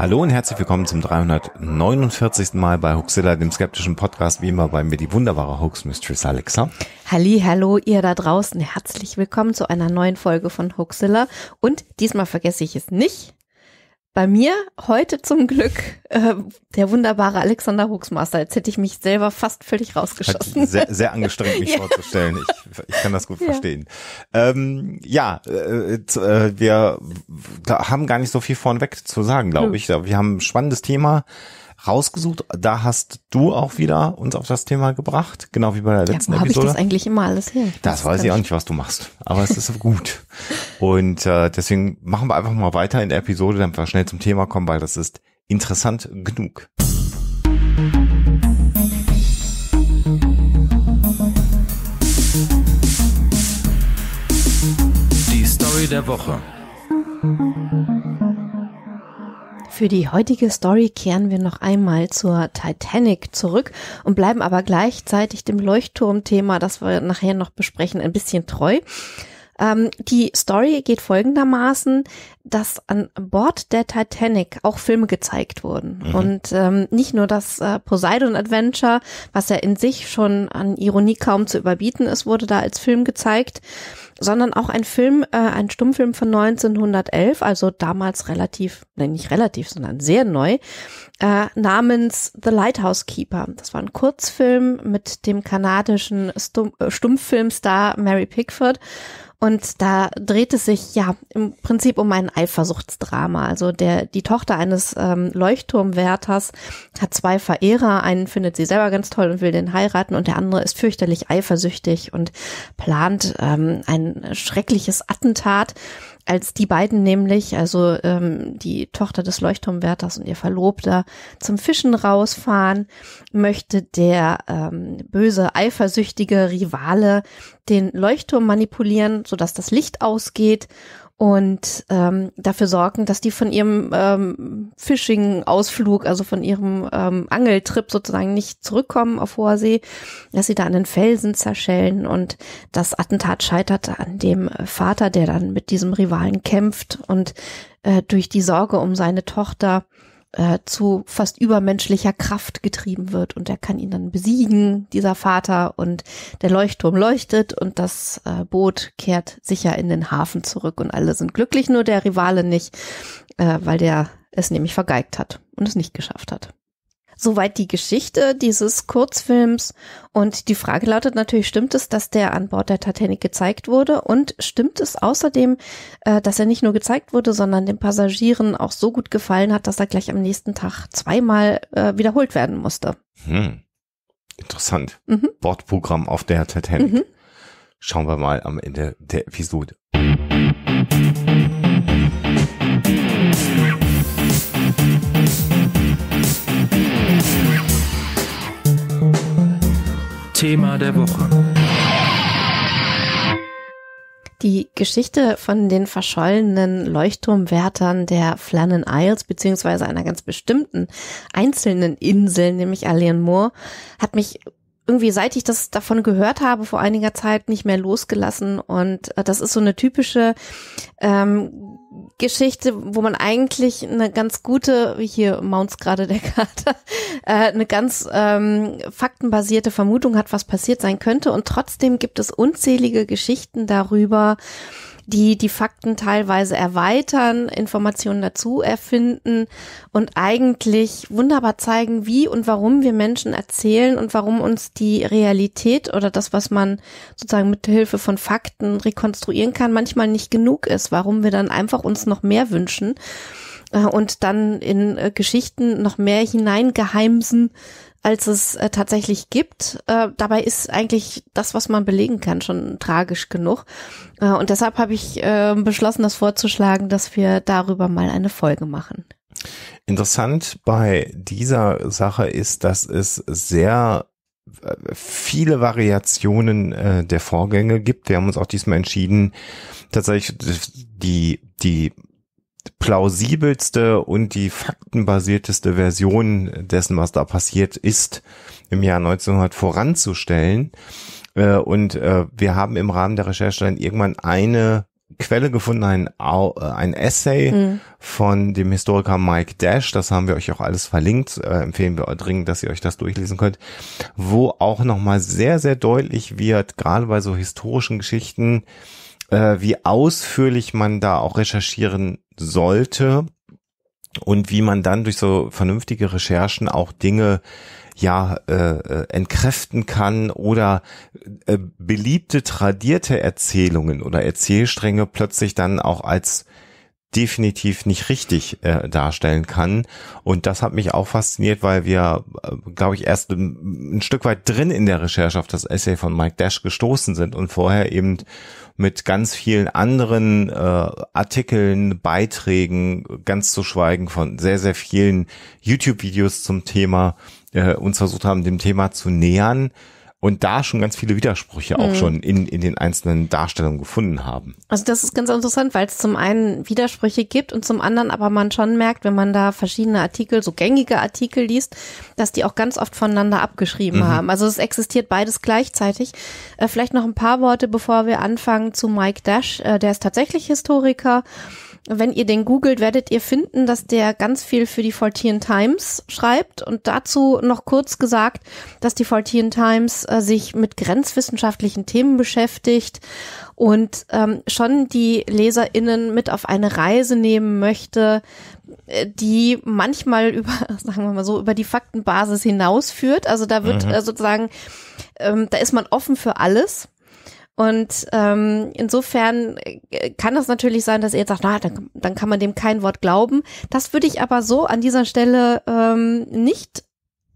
Hallo und herzlich willkommen zum 349. Mal bei Huxilla, dem skeptischen Podcast, wie immer bei mir die wunderbare Hoax Mistress Alexa. Halli, hallo ihr da draußen, herzlich willkommen zu einer neuen Folge von Huxilla und diesmal vergesse ich es nicht, bei mir heute zum Glück äh, der wunderbare Alexander Huxmaster. Jetzt hätte ich mich selber fast völlig rausgeschossen. sehr, sehr angestrengt, mich ja. vorzustellen. Ich, ich kann das gut ja. verstehen. Ähm, ja, äh, äh wir haben gar nicht so viel vorneweg zu sagen, glaube hm. ich. Wir haben ein spannendes Thema rausgesucht. Da hast du auch wieder uns auf das Thema gebracht, genau wie bei der letzten ja, wo Episode. Habe ich das eigentlich immer alles her? Ich das weiß ich auch nicht, was du machst, aber es ist gut. Und äh, deswegen machen wir einfach mal weiter in der Episode, damit wir schnell zum Thema kommen, weil das ist interessant genug. Die Story der Woche. Für die heutige Story kehren wir noch einmal zur Titanic zurück und bleiben aber gleichzeitig dem Leuchtturmthema, das wir nachher noch besprechen, ein bisschen treu ähm, die Story geht folgendermaßen, dass an Bord der Titanic auch Filme gezeigt wurden. Mhm. Und ähm, nicht nur das äh, Poseidon Adventure, was ja in sich schon an Ironie kaum zu überbieten ist, wurde da als Film gezeigt, sondern auch ein Film, äh, ein Stummfilm von 1911, also damals relativ, nein, nicht relativ, sondern sehr neu, äh, namens The Lighthouse Keeper. Das war ein Kurzfilm mit dem kanadischen Stum äh, Stummfilmstar Mary Pickford und da dreht es sich ja im Prinzip um ein Eifersuchtsdrama. Also der, die Tochter eines ähm, Leuchtturmwärters hat zwei Verehrer. Einen findet sie selber ganz toll und will den heiraten und der andere ist fürchterlich eifersüchtig und plant ähm, ein schreckliches Attentat als die beiden nämlich, also ähm, die Tochter des Leuchtturmwärters und ihr Verlobter, zum Fischen rausfahren, möchte der ähm, böse, eifersüchtige Rivale den Leuchtturm manipulieren, sodass das Licht ausgeht und ähm, dafür sorgen, dass die von ihrem ähm, Fishing-Ausflug, also von ihrem ähm, Angeltrip sozusagen nicht zurückkommen auf hoher See, dass sie da an den Felsen zerschellen und das Attentat scheiterte an dem äh, Vater, der dann mit diesem Rivalen kämpft und äh, durch die Sorge um seine Tochter äh, zu fast übermenschlicher Kraft getrieben wird und er kann ihn dann besiegen, dieser Vater, und der Leuchtturm leuchtet und das äh, Boot kehrt sicher in den Hafen zurück und alle sind glücklich, nur der Rivale nicht, äh, weil der es nämlich vergeigt hat und es nicht geschafft hat. Soweit die Geschichte dieses Kurzfilms. Und die Frage lautet natürlich, stimmt es, dass der an Bord der Titanic gezeigt wurde? Und stimmt es außerdem, äh, dass er nicht nur gezeigt wurde, sondern den Passagieren auch so gut gefallen hat, dass er gleich am nächsten Tag zweimal äh, wiederholt werden musste? Hm. Interessant. Mhm. Bordprogramm auf der Titanic. Mhm. Schauen wir mal am Ende der Episode. Thema der Woche. Die Geschichte von den verschollenen Leuchtturmwärtern der Flannan Isles beziehungsweise einer ganz bestimmten einzelnen Insel, nämlich Alien Moor, hat mich irgendwie, seit ich das davon gehört habe, vor einiger Zeit nicht mehr losgelassen. Und äh, das ist so eine typische ähm, Geschichte, wo man eigentlich eine ganz gute, wie hier mounts gerade der Kater, äh, eine ganz ähm, faktenbasierte Vermutung hat, was passiert sein könnte. Und trotzdem gibt es unzählige Geschichten darüber, die die Fakten teilweise erweitern, Informationen dazu erfinden und eigentlich wunderbar zeigen, wie und warum wir Menschen erzählen und warum uns die Realität oder das, was man sozusagen mit Hilfe von Fakten rekonstruieren kann, manchmal nicht genug ist, warum wir dann einfach uns noch mehr wünschen äh, und dann in äh, Geschichten noch mehr hineingeheimsen, als es äh, tatsächlich gibt. Äh, dabei ist eigentlich das, was man belegen kann, schon tragisch genug. Äh, und deshalb habe ich äh, beschlossen, das vorzuschlagen, dass wir darüber mal eine Folge machen. Interessant bei dieser Sache ist, dass es sehr äh, viele Variationen äh, der Vorgänge gibt. Wir haben uns auch diesmal entschieden, tatsächlich die, die plausibelste und die faktenbasierteste Version dessen, was da passiert ist, im Jahr 1900 voranzustellen. Äh, und äh, wir haben im Rahmen der Recherche dann irgendwann eine Quelle gefunden, ein, äh, ein Essay mhm. von dem Historiker Mike Dash, das haben wir euch auch alles verlinkt, empfehlen wir dringend, dass ihr euch das durchlesen könnt, wo auch nochmal sehr, sehr deutlich wird, gerade bei so historischen Geschichten, äh, wie ausführlich man da auch recherchieren sollte und wie man dann durch so vernünftige Recherchen auch Dinge ja äh, äh entkräften kann oder äh, beliebte tradierte Erzählungen oder Erzählstränge plötzlich dann auch als definitiv nicht richtig äh, darstellen kann. Und das hat mich auch fasziniert, weil wir, äh, glaube ich, erst ein, ein, Stück weit drin in der Recherche auf das Essay von Mike Dash gestoßen sind und vorher eben mit ganz vielen anderen äh, Artikeln, Beiträgen, ganz zu schweigen von sehr, sehr vielen YouTube-Videos zum Thema äh, uns versucht haben, dem Thema zu nähern und da schon ganz viele Widersprüche auch mhm. schon in, in den einzelnen Darstellungen gefunden haben. Also das ist ganz interessant, weil es zum einen Widersprüche gibt und zum anderen aber man schon merkt, wenn man da verschiedene Artikel, so gängige Artikel liest, dass die auch ganz oft voneinander abgeschrieben mhm. haben. Also es existiert beides gleichzeitig. Äh, vielleicht noch ein paar Worte, bevor wir anfangen zu Mike Dash. Äh, der ist tatsächlich Historiker wenn ihr den googelt, werdet ihr finden, dass der ganz viel für die 14 Times schreibt und dazu noch kurz gesagt, dass die 14 Times äh, sich mit grenzwissenschaftlichen Themen beschäftigt und ähm, schon die LeserInnen mit auf eine Reise nehmen möchte, äh, die manchmal über, sagen wir mal so, über die Faktenbasis hinausführt. Also da wird mhm. äh, sozusagen, ähm, da ist man offen für alles. Und ähm, insofern äh, kann das natürlich sein, dass er jetzt sagt, na, dann, dann kann man dem kein Wort glauben. Das würde ich aber so an dieser Stelle ähm, nicht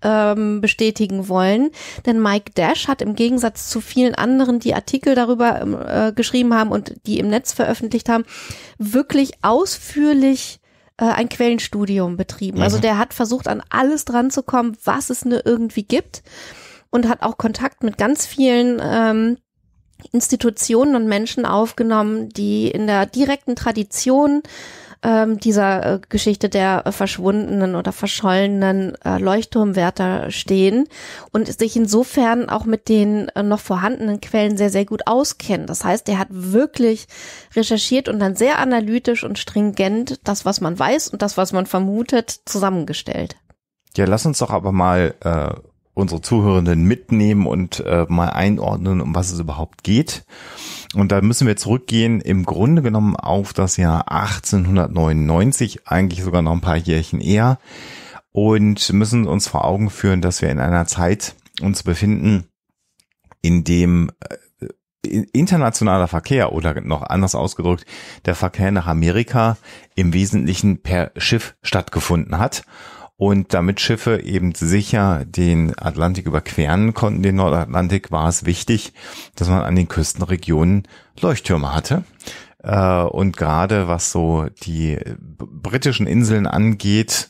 ähm, bestätigen wollen, denn Mike Dash hat im Gegensatz zu vielen anderen, die Artikel darüber ähm, äh, geschrieben haben und die im Netz veröffentlicht haben, wirklich ausführlich äh, ein Quellenstudium betrieben. Also mhm. der hat versucht, an alles dran zu kommen, was es nur ne irgendwie gibt und hat auch Kontakt mit ganz vielen ähm, Institutionen und Menschen aufgenommen, die in der direkten Tradition ähm, dieser äh, Geschichte der verschwundenen oder verschollenen äh, Leuchtturmwärter stehen und sich insofern auch mit den äh, noch vorhandenen Quellen sehr, sehr gut auskennen. Das heißt, er hat wirklich recherchiert und dann sehr analytisch und stringent das, was man weiß und das, was man vermutet, zusammengestellt. Ja, lass uns doch aber mal äh unsere Zuhörenden mitnehmen und äh, mal einordnen, um was es überhaupt geht. Und da müssen wir zurückgehen, im Grunde genommen auf das Jahr 1899, eigentlich sogar noch ein paar Jährchen eher. Und müssen uns vor Augen führen, dass wir in einer Zeit uns befinden, in dem äh, internationaler Verkehr oder noch anders ausgedrückt, der Verkehr nach Amerika im Wesentlichen per Schiff stattgefunden hat und damit Schiffe eben sicher den Atlantik überqueren konnten, den Nordatlantik, war es wichtig, dass man an den Küstenregionen Leuchttürme hatte. Äh, und gerade was so die britischen Inseln angeht,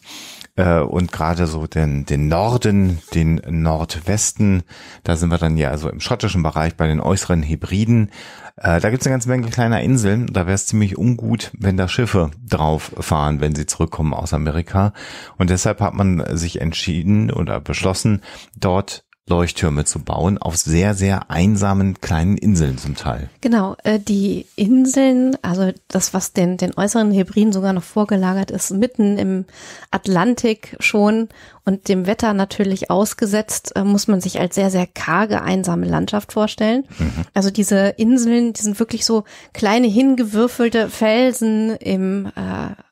äh, und gerade so den, den Norden, den Nordwesten, da sind wir dann ja also im schottischen Bereich bei den äußeren Hybriden. Äh, da gibt's eine ganze Menge kleiner Inseln. Da wäre es ziemlich ungut, wenn da Schiffe drauf fahren, wenn sie zurückkommen aus Amerika. Und deshalb hat man sich entschieden oder beschlossen, dort Leuchttürme zu bauen auf sehr, sehr einsamen kleinen Inseln zum Teil. Genau, äh, die Inseln, also das, was den, den äußeren Hebriden sogar noch vorgelagert ist, mitten im Atlantik schon und dem Wetter natürlich ausgesetzt, äh, muss man sich als sehr, sehr karge, einsame Landschaft vorstellen. Mhm. Also diese Inseln, die sind wirklich so kleine hingewürfelte Felsen im äh,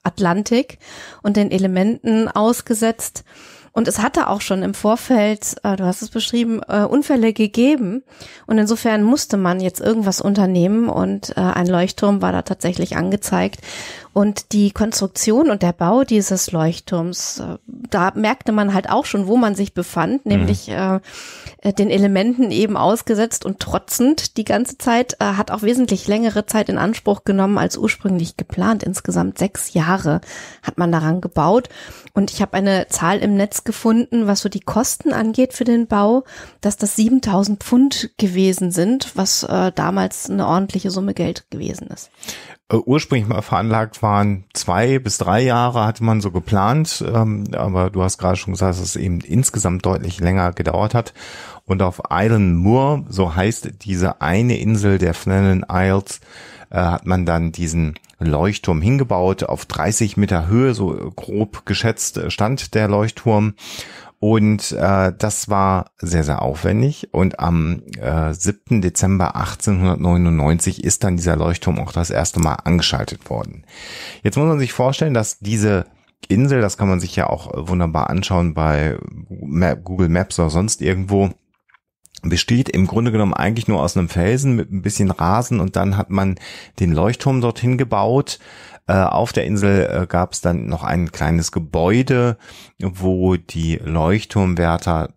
Atlantik und den Elementen ausgesetzt. Und es hatte auch schon im Vorfeld, äh, du hast es beschrieben, äh, Unfälle gegeben. Und insofern musste man jetzt irgendwas unternehmen und äh, ein Leuchtturm war da tatsächlich angezeigt. Und die Konstruktion und der Bau dieses Leuchtturms, äh, da merkte man halt auch schon, wo man sich befand, mhm. nämlich mhm. Äh, den Elementen eben ausgesetzt und trotzend die ganze Zeit, äh, hat auch wesentlich längere Zeit in Anspruch genommen als ursprünglich geplant. Insgesamt sechs Jahre hat man daran gebaut. Und ich habe eine Zahl im Netz gefunden, was so die Kosten angeht für den Bau, dass das 7000 Pfund gewesen sind, was äh, damals eine ordentliche Summe Geld gewesen ist. Äh, ursprünglich mal veranlagt waren, zwei bis drei Jahre hatte man so geplant, ähm, aber du hast gerade schon gesagt, dass es eben insgesamt deutlich länger gedauert hat. Und auf Island Moor, so heißt diese eine Insel der Flannan Isles, äh, hat man dann diesen Leuchtturm hingebaut. Auf 30 Meter Höhe, so grob geschätzt, äh, stand der Leuchtturm. Und äh, das war sehr, sehr aufwendig. Und am äh, 7. Dezember 1899 ist dann dieser Leuchtturm auch das erste Mal angeschaltet worden. Jetzt muss man sich vorstellen, dass diese Insel, das kann man sich ja auch äh, wunderbar anschauen bei Google Maps oder sonst irgendwo, besteht im Grunde genommen eigentlich nur aus einem Felsen mit ein bisschen Rasen und dann hat man den Leuchtturm dorthin gebaut äh, auf der Insel äh, gab es dann noch ein kleines Gebäude, wo die Leuchtturmwärter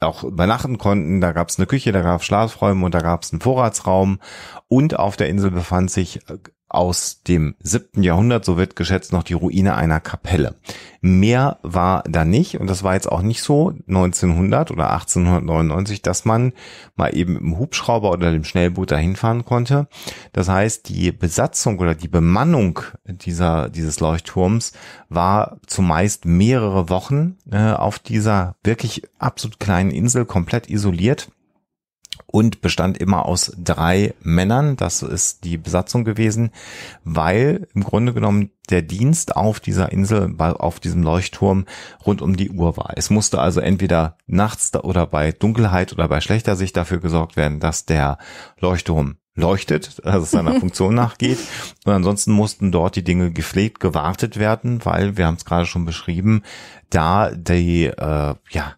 auch übernachten konnten. Da gab es eine Küche, da gab es Schlafräume und da gab es einen Vorratsraum. Und auf der Insel befand sich äh, aus dem siebten Jahrhundert, so wird geschätzt, noch die Ruine einer Kapelle. Mehr war da nicht und das war jetzt auch nicht so 1900 oder 1899, dass man mal eben im Hubschrauber oder dem Schnellboot dahin fahren konnte. Das heißt, die Besatzung oder die Bemannung dieser, dieses Leuchtturms war zumeist mehrere Wochen äh, auf dieser wirklich absolut kleinen Insel komplett isoliert und bestand immer aus drei Männern. Das ist die Besatzung gewesen, weil im Grunde genommen der Dienst auf dieser Insel, auf diesem Leuchtturm rund um die Uhr war. Es musste also entweder nachts oder bei Dunkelheit oder bei schlechter Sicht dafür gesorgt werden, dass der Leuchtturm leuchtet, dass es seiner Funktion nachgeht. Und ansonsten mussten dort die Dinge gepflegt, gewartet werden, weil, wir haben es gerade schon beschrieben, da die, äh, ja,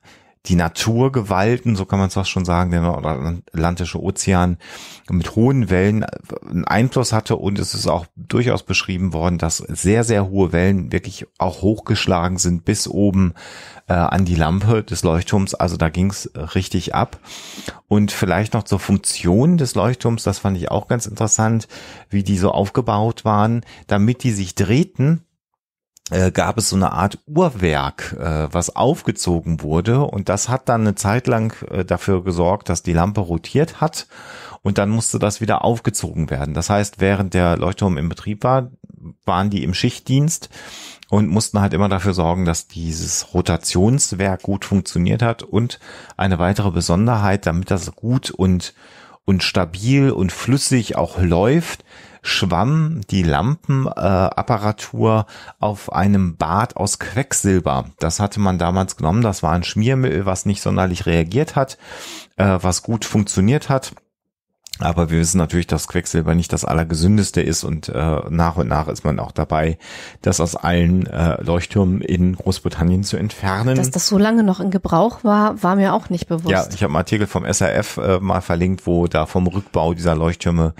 die Naturgewalten, so kann man es fast schon sagen, der Atlantische Ozean mit hohen Wellen äh, einen Einfluss hatte und es ist auch durchaus beschrieben worden, dass sehr, sehr hohe Wellen wirklich auch hochgeschlagen sind bis oben äh, an die Lampe des Leuchtturms. Also da ging es richtig ab. Und vielleicht noch zur Funktion des Leuchtturms, das fand ich auch ganz interessant, wie die so aufgebaut waren, damit die sich drehten äh, gab es so eine Art Uhrwerk, äh, was aufgezogen wurde und das hat dann eine Zeit lang äh, dafür gesorgt, dass die Lampe rotiert hat und dann musste das wieder aufgezogen werden. Das heißt, während der Leuchtturm im Betrieb war, waren die im Schichtdienst und mussten halt immer dafür sorgen, dass dieses Rotationswerk gut funktioniert hat und eine weitere Besonderheit, damit das gut und und stabil und flüssig auch läuft, schwamm die Lampenapparatur äh, auf einem Bad aus Quecksilber. Das hatte man damals genommen. Das war ein Schmiermittel, was nicht sonderlich reagiert hat, äh, was gut funktioniert hat. Aber wir wissen natürlich, dass Quecksilber nicht das Allergesündeste ist und äh, nach und nach ist man auch dabei, das aus allen äh, Leuchttürmen in Großbritannien zu entfernen. Dass das so lange noch in Gebrauch war, war mir auch nicht bewusst. Ja, ich habe einen Artikel vom SRF äh, mal verlinkt, wo da vom Rückbau dieser Leuchttürme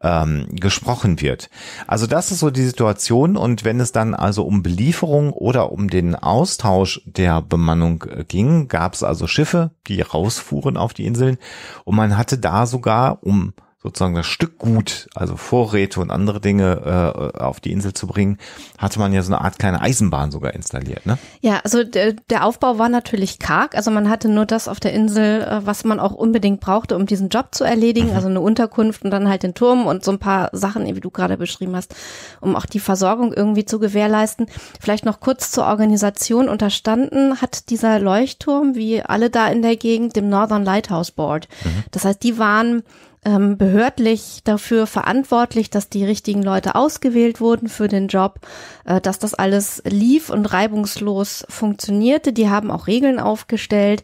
ähm, gesprochen wird. Also das ist so die Situation und wenn es dann also um Belieferung oder um den Austausch der Bemannung äh, ging, gab es also Schiffe, die rausfuhren auf die Inseln und man hatte da sogar um sozusagen das Stück Gut, also Vorräte und andere Dinge äh, auf die Insel zu bringen, hatte man ja so eine Art kleine Eisenbahn sogar installiert, ne? Ja, also der, Aufbau war natürlich karg. Also man hatte nur das auf der Insel, äh, was man auch unbedingt brauchte, um diesen Job zu erledigen. Mhm. Also eine Unterkunft und dann halt den Turm und so ein paar Sachen, wie du gerade beschrieben hast, um auch die Versorgung irgendwie zu gewährleisten. Vielleicht noch kurz zur Organisation. Unterstanden hat dieser Leuchtturm, wie alle da in der Gegend, dem Northern Lighthouse Board. Mhm. Das heißt, die waren ähm, behördlich dafür verantwortlich, dass die richtigen Leute ausgewählt wurden für den Job, äh, dass das alles lief und reibungslos funktionierte. Die haben auch Regeln aufgestellt.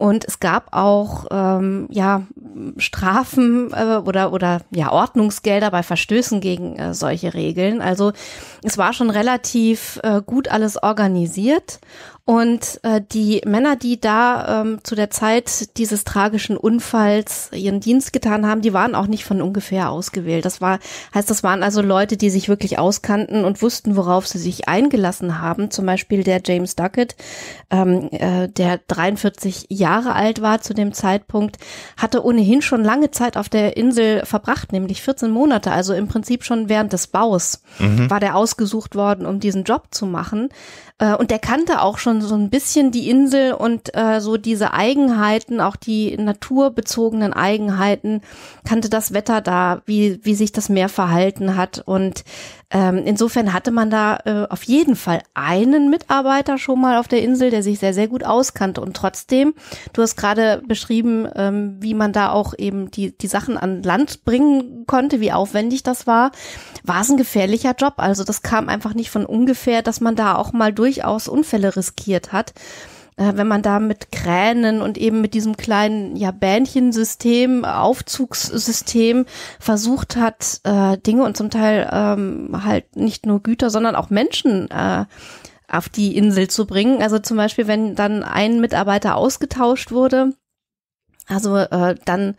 Und es gab auch ähm, ja Strafen äh, oder oder ja Ordnungsgelder bei Verstößen gegen äh, solche Regeln. Also es war schon relativ äh, gut alles organisiert und äh, die Männer, die da ähm, zu der Zeit dieses tragischen Unfalls ihren Dienst getan haben, die waren auch nicht von ungefähr ausgewählt. Das war, heißt, das waren also Leute, die sich wirklich auskannten und wussten, worauf sie sich eingelassen haben. Zum Beispiel der James Duckett, ähm, äh, der 43 Jahre alt war zu dem Zeitpunkt, hatte ohnehin schon lange Zeit auf der Insel verbracht, nämlich 14 Monate. Also im Prinzip schon während des Baus mhm. war der ausgesucht worden, um diesen Job zu machen. Äh, und der kannte auch schon so ein bisschen die Insel und äh, so diese Eigenheiten, auch die naturbezogenen Eigenheiten, kannte das Wetter da, wie, wie sich das Meer verhalten hat und ähm, insofern hatte man da äh, auf jeden Fall einen Mitarbeiter schon mal auf der Insel, der sich sehr, sehr gut auskannte. Und trotzdem, du hast gerade beschrieben, ähm, wie man da auch eben die, die Sachen an Land bringen konnte, wie aufwendig das war, war es ein gefährlicher Job. Also das kam einfach nicht von ungefähr, dass man da auch mal durchaus Unfälle riskiert hat. Äh, wenn man da mit Kränen und eben mit diesem kleinen ja, Bähnchensystem, Aufzugssystem versucht hat, äh, Dinge und zum Teil ähm, halt nicht nur Güter, sondern auch Menschen äh, auf die Insel zu bringen. Also zum Beispiel, wenn dann ein Mitarbeiter ausgetauscht wurde, also äh, dann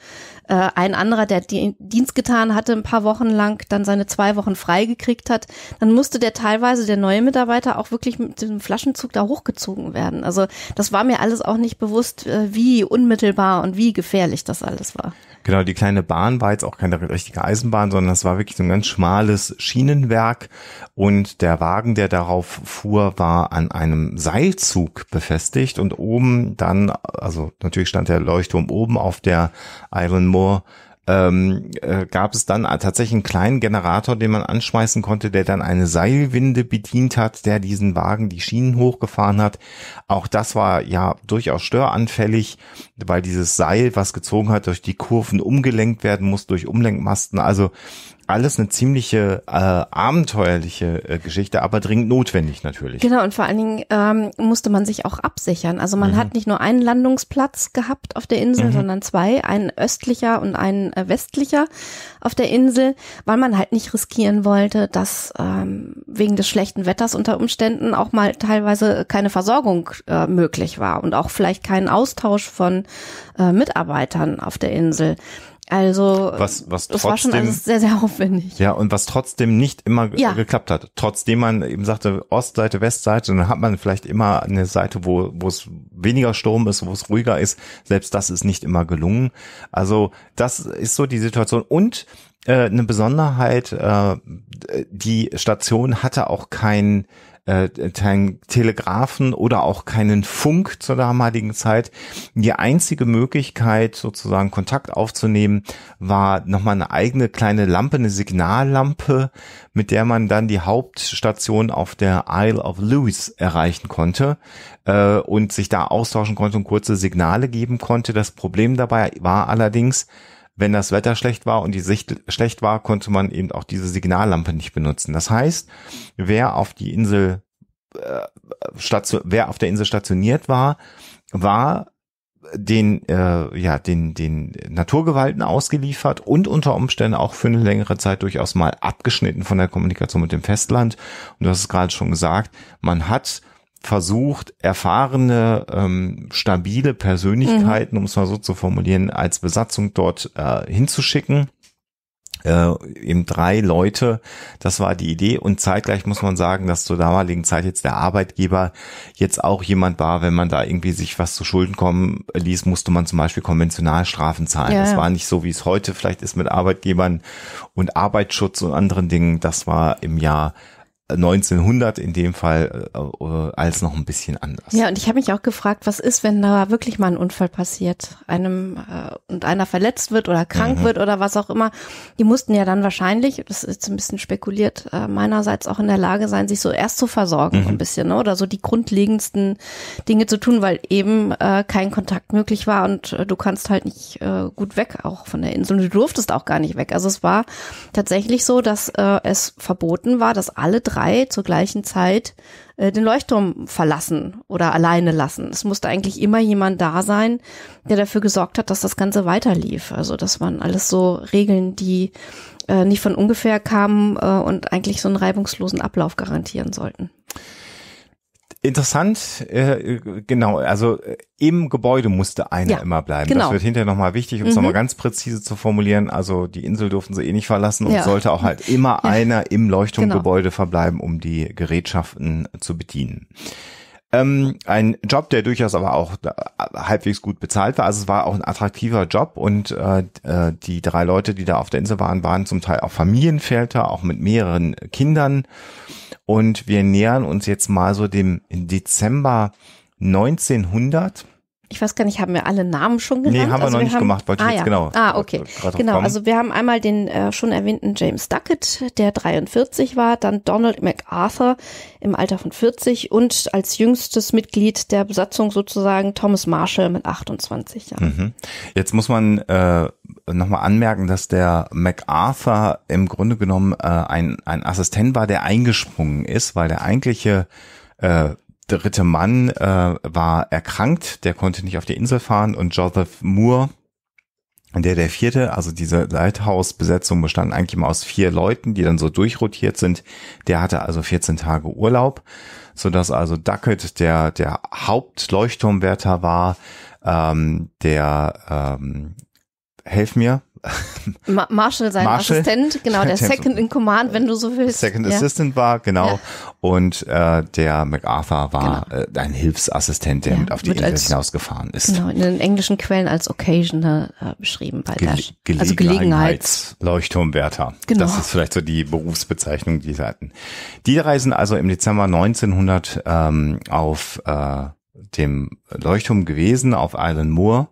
äh, ein anderer, der die Dienst getan hatte, ein paar Wochen lang, dann seine zwei Wochen freigekriegt hat, dann musste der teilweise, der neue Mitarbeiter, auch wirklich mit dem Flaschenzug da hochgezogen werden. Also das war mir alles auch nicht bewusst, äh, wie unmittelbar und wie gefährlich das alles war. Genau, die kleine Bahn war jetzt auch keine richtige Eisenbahn, sondern es war wirklich so ein ganz schmales Schienenwerk und der Wagen, der darauf fuhr, war an einem Seilzug befestigt und oben dann, also natürlich stand der Leuchtturm oben auf der Iron Moor ähm, äh, gab es dann tatsächlich einen kleinen Generator, den man anschmeißen konnte, der dann eine Seilwinde bedient hat, der diesen Wagen die Schienen hochgefahren hat. Auch das war ja durchaus störanfällig, weil dieses Seil, was gezogen hat, durch die Kurven umgelenkt werden muss, durch Umlenkmasten. Also alles eine ziemliche äh, abenteuerliche äh, Geschichte, aber dringend notwendig natürlich. Genau, und vor allen Dingen ähm, musste man sich auch absichern. Also man mhm. hat nicht nur einen Landungsplatz gehabt auf der Insel, mhm. sondern zwei, ein östlicher und ein äh, westlicher auf der Insel, weil man halt nicht riskieren wollte, dass ähm, wegen des schlechten Wetters unter Umständen auch mal teilweise keine Versorgung äh, möglich war und auch vielleicht keinen Austausch von äh, Mitarbeitern auf der Insel. Also was, was das war schon alles sehr, sehr aufwendig. Ja, und was trotzdem nicht immer ja. geklappt hat. Trotzdem man eben sagte, Ostseite, Westseite, dann hat man vielleicht immer eine Seite, wo, wo es weniger Sturm ist, wo es ruhiger ist. Selbst das ist nicht immer gelungen. Also das ist so die Situation. Und äh, eine Besonderheit, äh, die Station hatte auch kein äh, keinen Telegrafen oder auch keinen Funk zur damaligen Zeit. Die einzige Möglichkeit, sozusagen Kontakt aufzunehmen, war nochmal eine eigene kleine Lampe, eine Signallampe, mit der man dann die Hauptstation auf der Isle of Lewis erreichen konnte äh, und sich da austauschen konnte und kurze Signale geben konnte. Das Problem dabei war allerdings, wenn das Wetter schlecht war und die Sicht schlecht war, konnte man eben auch diese Signallampe nicht benutzen. Das heißt, wer auf die Insel äh, station, wer auf der Insel stationiert war, war den äh, ja den den Naturgewalten ausgeliefert und unter Umständen auch für eine längere Zeit durchaus mal abgeschnitten von der Kommunikation mit dem Festland und du hast es gerade schon gesagt man hat versucht, erfahrene, ähm, stabile Persönlichkeiten, mhm. um es mal so zu formulieren, als Besatzung dort äh, hinzuschicken. Äh, eben drei Leute, das war die Idee. Und zeitgleich muss man sagen, dass zur damaligen Zeit jetzt der Arbeitgeber jetzt auch jemand war, wenn man da irgendwie sich was zu Schulden kommen ließ, musste man zum Beispiel Konventionalstrafen zahlen. Ja. Das war nicht so, wie es heute vielleicht ist mit Arbeitgebern und Arbeitsschutz und anderen Dingen. Das war im Jahr 1900 in dem Fall äh, äh, als noch ein bisschen anders. Ja, und ich habe mich auch gefragt, was ist, wenn da wirklich mal ein Unfall passiert, einem äh, und einer verletzt wird oder krank mhm. wird oder was auch immer. Die mussten ja dann wahrscheinlich, das ist ein bisschen spekuliert, äh, meinerseits auch in der Lage sein, sich so erst zu versorgen, mhm. so ein mhm. bisschen, ne? oder so die grundlegendsten Dinge zu tun, weil eben äh, kein Kontakt möglich war und äh, du kannst halt nicht äh, gut weg auch von der Insel. du durftest auch gar nicht weg. Also es war tatsächlich so, dass äh, es verboten war, dass alle drei drei zur gleichen Zeit äh, den Leuchtturm verlassen oder alleine lassen. Es musste eigentlich immer jemand da sein, der dafür gesorgt hat, dass das Ganze weiterlief. Also das waren alles so Regeln, die äh, nicht von ungefähr kamen äh, und eigentlich so einen reibungslosen Ablauf garantieren sollten. Interessant, äh, genau, also äh, im Gebäude musste einer ja, immer bleiben. Genau. Das wird hinterher nochmal wichtig, um mhm. es nochmal ganz präzise zu formulieren. Also die Insel durften sie eh nicht verlassen und ja. sollte auch halt immer ja. einer im Leuchtturmgebäude genau. verbleiben, um die Gerätschaften zu bedienen. Ähm, ein Job, der durchaus aber auch äh, halbwegs gut bezahlt war. Also es war auch ein attraktiver Job und äh, äh, die drei Leute, die da auf der Insel waren, waren zum Teil auch Familienväter, auch mit mehreren Kindern. Und wir nähern uns jetzt mal so dem Dezember 1900. Ich weiß gar nicht, haben wir alle Namen schon genannt? Nee, haben wir also noch wir nicht haben, gemacht, wollte ah, ich jetzt ja. genau. Ah, okay. Genau, kommen. also wir haben einmal den äh, schon erwähnten James Duckett, der 43 war, dann Donald MacArthur im Alter von 40 und als jüngstes Mitglied der Besatzung sozusagen Thomas Marshall mit 28 Jahren. Mhm. Jetzt muss man äh, nochmal anmerken, dass der MacArthur im Grunde genommen äh, ein, ein Assistent war, der eingesprungen ist, weil der eigentliche äh, dritte Mann äh, war erkrankt, der konnte nicht auf die Insel fahren und Joseph Moore, der der vierte, also diese Lighthouse-Besetzung bestand eigentlich mal aus vier Leuten, die dann so durchrotiert sind. Der hatte also 14 Tage Urlaub, so dass also Duckett der der Hauptleuchtturmwärter war, ähm, der ähm, helf mir. Ma Marshall, sein Marshall. Assistent, genau, der Second in Command, wenn du so willst. Second ja. Assistant war, genau. Ja. Und äh, der MacArthur war genau. äh, ein Hilfsassistent, der ja, mit auf die Insel hinausgefahren ist. Genau, in den englischen Quellen als Occasioner äh, beschrieben. Bei Ge Gele also Gelegenheitsleuchtturmwärter. Genau. Das ist vielleicht so die Berufsbezeichnung, die sie hatten. Die reisen also im Dezember 1900 ähm, auf äh, dem Leuchtturm gewesen, auf Island Moor.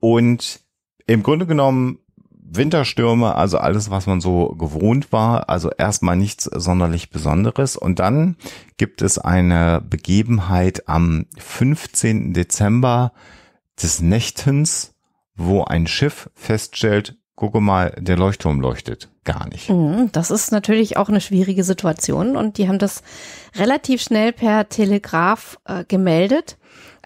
Und im Grunde genommen Winterstürme, also alles, was man so gewohnt war, also erstmal nichts sonderlich Besonderes. Und dann gibt es eine Begebenheit am 15. Dezember des Nächtens, wo ein Schiff feststellt, gucke mal, der Leuchtturm leuchtet gar nicht. Mhm, das ist natürlich auch eine schwierige Situation und die haben das relativ schnell per Telegraph äh, gemeldet.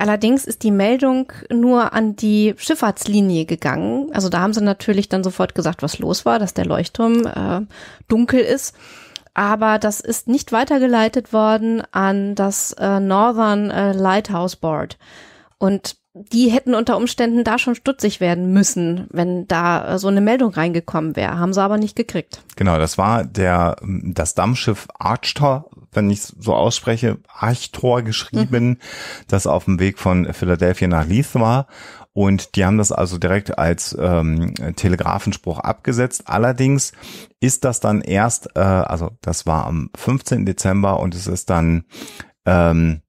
Allerdings ist die Meldung nur an die Schifffahrtslinie gegangen. Also da haben sie natürlich dann sofort gesagt, was los war, dass der Leuchtturm äh, dunkel ist. Aber das ist nicht weitergeleitet worden an das äh, Northern äh, Lighthouse Board. Und die hätten unter Umständen da schon stutzig werden müssen, wenn da äh, so eine Meldung reingekommen wäre. Haben sie aber nicht gekriegt. Genau, das war der, das Dampfschiff Archer wenn ich so ausspreche, Archtor geschrieben, mhm. das auf dem Weg von Philadelphia nach Leith war. Und die haben das also direkt als ähm, Telegrafenspruch abgesetzt. Allerdings ist das dann erst, äh, also das war am 15. Dezember und es ist dann ähm,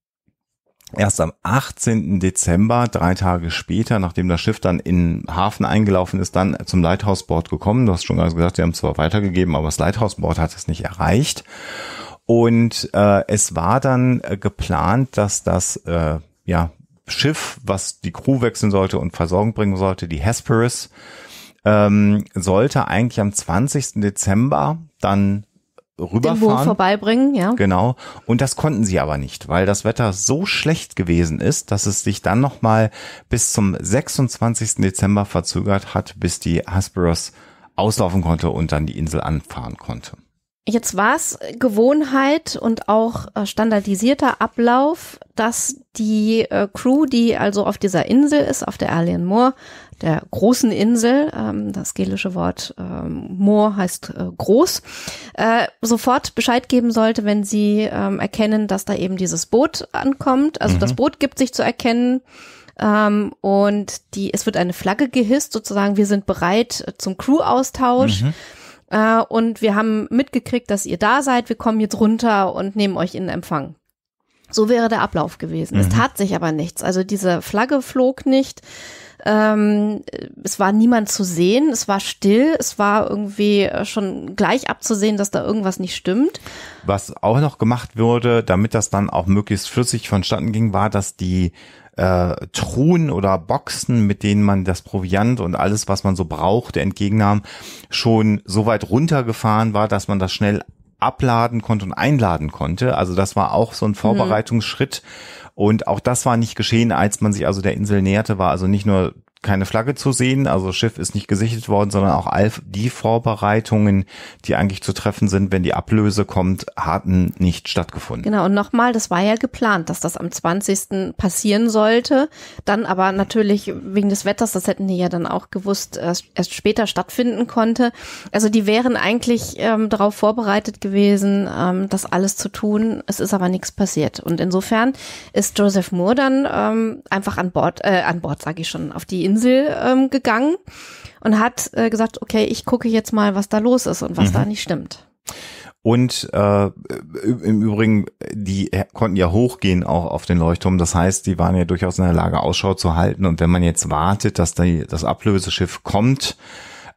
erst am 18. Dezember, drei Tage später, nachdem das Schiff dann in Hafen eingelaufen ist, dann zum Lighthouse Board gekommen. Du hast schon gesagt, sie haben zwar weitergegeben, aber das Lighthouse Board hat es nicht erreicht. Und äh, es war dann äh, geplant, dass das äh, ja, Schiff, was die Crew wechseln sollte und Versorgung bringen sollte, die Hesperus, ähm, sollte eigentlich am 20. Dezember dann rüberfahren. Den Wurf vorbeibringen, ja. Genau. Und das konnten sie aber nicht, weil das Wetter so schlecht gewesen ist, dass es sich dann nochmal bis zum 26. Dezember verzögert hat, bis die Hesperus auslaufen konnte und dann die Insel anfahren konnte. Jetzt war es Gewohnheit und auch äh, standardisierter Ablauf, dass die äh, Crew, die also auf dieser Insel ist, auf der Alien Moor, der großen Insel, ähm, das gelische Wort ähm, Moor heißt äh, groß, äh, sofort Bescheid geben sollte, wenn sie ähm, erkennen, dass da eben dieses Boot ankommt. Also mhm. das Boot gibt sich zu erkennen. Ähm, und die, es wird eine Flagge gehisst, sozusagen, wir sind bereit äh, zum Crew-Austausch. Mhm äh, und wir haben mitgekriegt, dass ihr da seid, wir kommen jetzt runter und nehmen euch in Empfang. So wäre der Ablauf gewesen. Mhm. Es tat sich aber nichts. Also diese Flagge flog nicht. Ähm, es war niemand zu sehen, es war still, es war irgendwie äh, schon gleich abzusehen, dass da irgendwas nicht stimmt. Was auch noch gemacht wurde, damit das dann auch möglichst flüssig vonstatten ging, war, dass die äh, Truhen oder Boxen, mit denen man das Proviant und alles, was man so brauchte, entgegennahm, schon so weit runtergefahren war, dass man das schnell abladen konnte und einladen konnte. Also das war auch so ein mhm. Vorbereitungsschritt. Mhm. Und auch das war nicht geschehen, als man sich also der Insel näherte, war also nicht nur keine Flagge zu sehen. Also Schiff ist nicht gesichtet worden, sondern auch all die Vorbereitungen, die eigentlich zu treffen sind, wenn die Ablöse kommt, hatten nicht stattgefunden. Genau, und nochmal, das war ja geplant, dass das am 20. passieren sollte. Dann aber natürlich wegen des Wetters, das hätten die ja dann auch gewusst, erst später stattfinden konnte. Also die wären eigentlich ähm, darauf vorbereitet gewesen, ähm, das alles zu tun. Es ist aber nichts passiert. Und insofern ist Joseph Moore dann ähm, einfach an Bord, äh, an Bord sage ich schon, auf die Insel ähm, gegangen und hat äh, gesagt, okay, ich gucke jetzt mal, was da los ist und was mhm. da nicht stimmt. Und äh, im Übrigen, die äh, konnten ja hochgehen auch auf den Leuchtturm. Das heißt, die waren ja durchaus in der Lage, Ausschau zu halten. Und wenn man jetzt wartet, dass die, das Ablöseschiff kommt,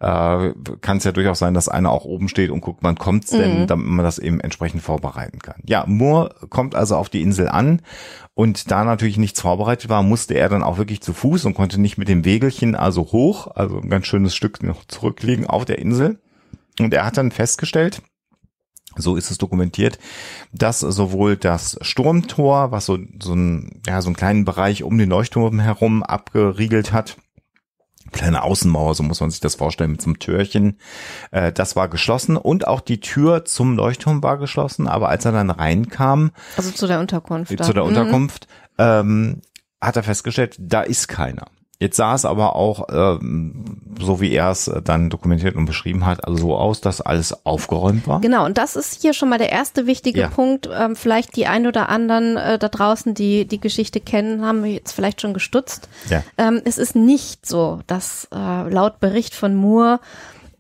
äh, kann es ja durchaus sein, dass einer auch oben steht und guckt, wann kommt's denn, mhm. damit man das eben entsprechend vorbereiten kann. Ja, Moore kommt also auf die Insel an und da natürlich nichts vorbereitet war, musste er dann auch wirklich zu Fuß und konnte nicht mit dem Wegelchen also hoch, also ein ganz schönes Stück noch zurückliegen auf der Insel. Und er hat dann festgestellt, so ist es dokumentiert, dass sowohl das Sturmtor, was so, so, ein, ja, so einen kleinen Bereich um den Leuchtturm herum abgeriegelt hat, kleine Außenmauer, so muss man sich das vorstellen, mit so einem Türchen. Äh, das war geschlossen und auch die Tür zum Leuchtturm war geschlossen, aber als er dann reinkam. Also zu der Unterkunft. Äh, zu der mhm. Unterkunft, ähm, hat er festgestellt, da ist keiner. Jetzt sah es aber auch, ähm, so wie er es äh, dann dokumentiert und beschrieben hat, also so aus, dass alles aufgeräumt war. Genau, und das ist hier schon mal der erste wichtige ja. Punkt. Ähm, vielleicht die ein oder anderen äh, da draußen, die die Geschichte kennen, haben jetzt vielleicht schon gestutzt. Ja. Ähm, es ist nicht so, dass äh, laut Bericht von Moore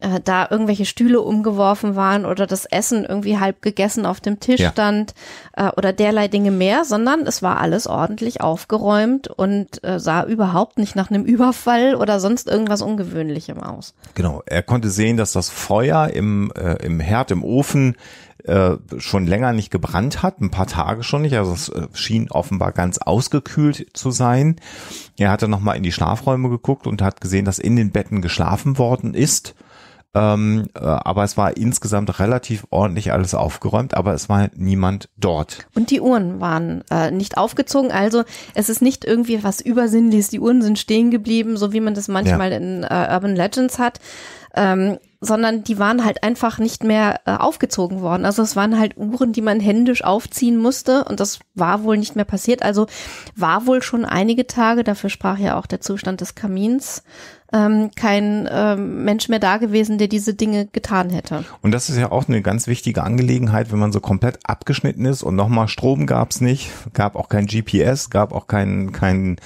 äh, da irgendwelche Stühle umgeworfen waren oder das Essen irgendwie halb gegessen auf dem Tisch ja. stand äh, oder derlei Dinge mehr, sondern es war alles ordentlich aufgeräumt und äh, sah überhaupt nicht nach einem Überfall oder sonst irgendwas Ungewöhnlichem aus. Genau, er konnte sehen, dass das Feuer im, äh, im Herd, im Ofen äh, schon länger nicht gebrannt hat, ein paar Tage schon nicht, also es äh, schien offenbar ganz ausgekühlt zu sein. Er hatte nochmal in die Schlafräume geguckt und hat gesehen, dass in den Betten geschlafen worden ist ähm, äh, aber es war insgesamt relativ ordentlich alles aufgeräumt, aber es war niemand dort. Und die Uhren waren äh, nicht aufgezogen, also es ist nicht irgendwie was Übersinnliches. Die Uhren sind stehen geblieben, so wie man das manchmal ja. in äh, Urban Legends hat. Ähm, sondern die waren halt einfach nicht mehr äh, aufgezogen worden. Also es waren halt Uhren, die man händisch aufziehen musste und das war wohl nicht mehr passiert. Also war wohl schon einige Tage, dafür sprach ja auch der Zustand des Kamins, ähm, kein ähm, Mensch mehr da gewesen, der diese Dinge getan hätte. Und das ist ja auch eine ganz wichtige Angelegenheit, wenn man so komplett abgeschnitten ist und nochmal Strom gab's nicht, gab auch kein GPS, gab auch kein, kein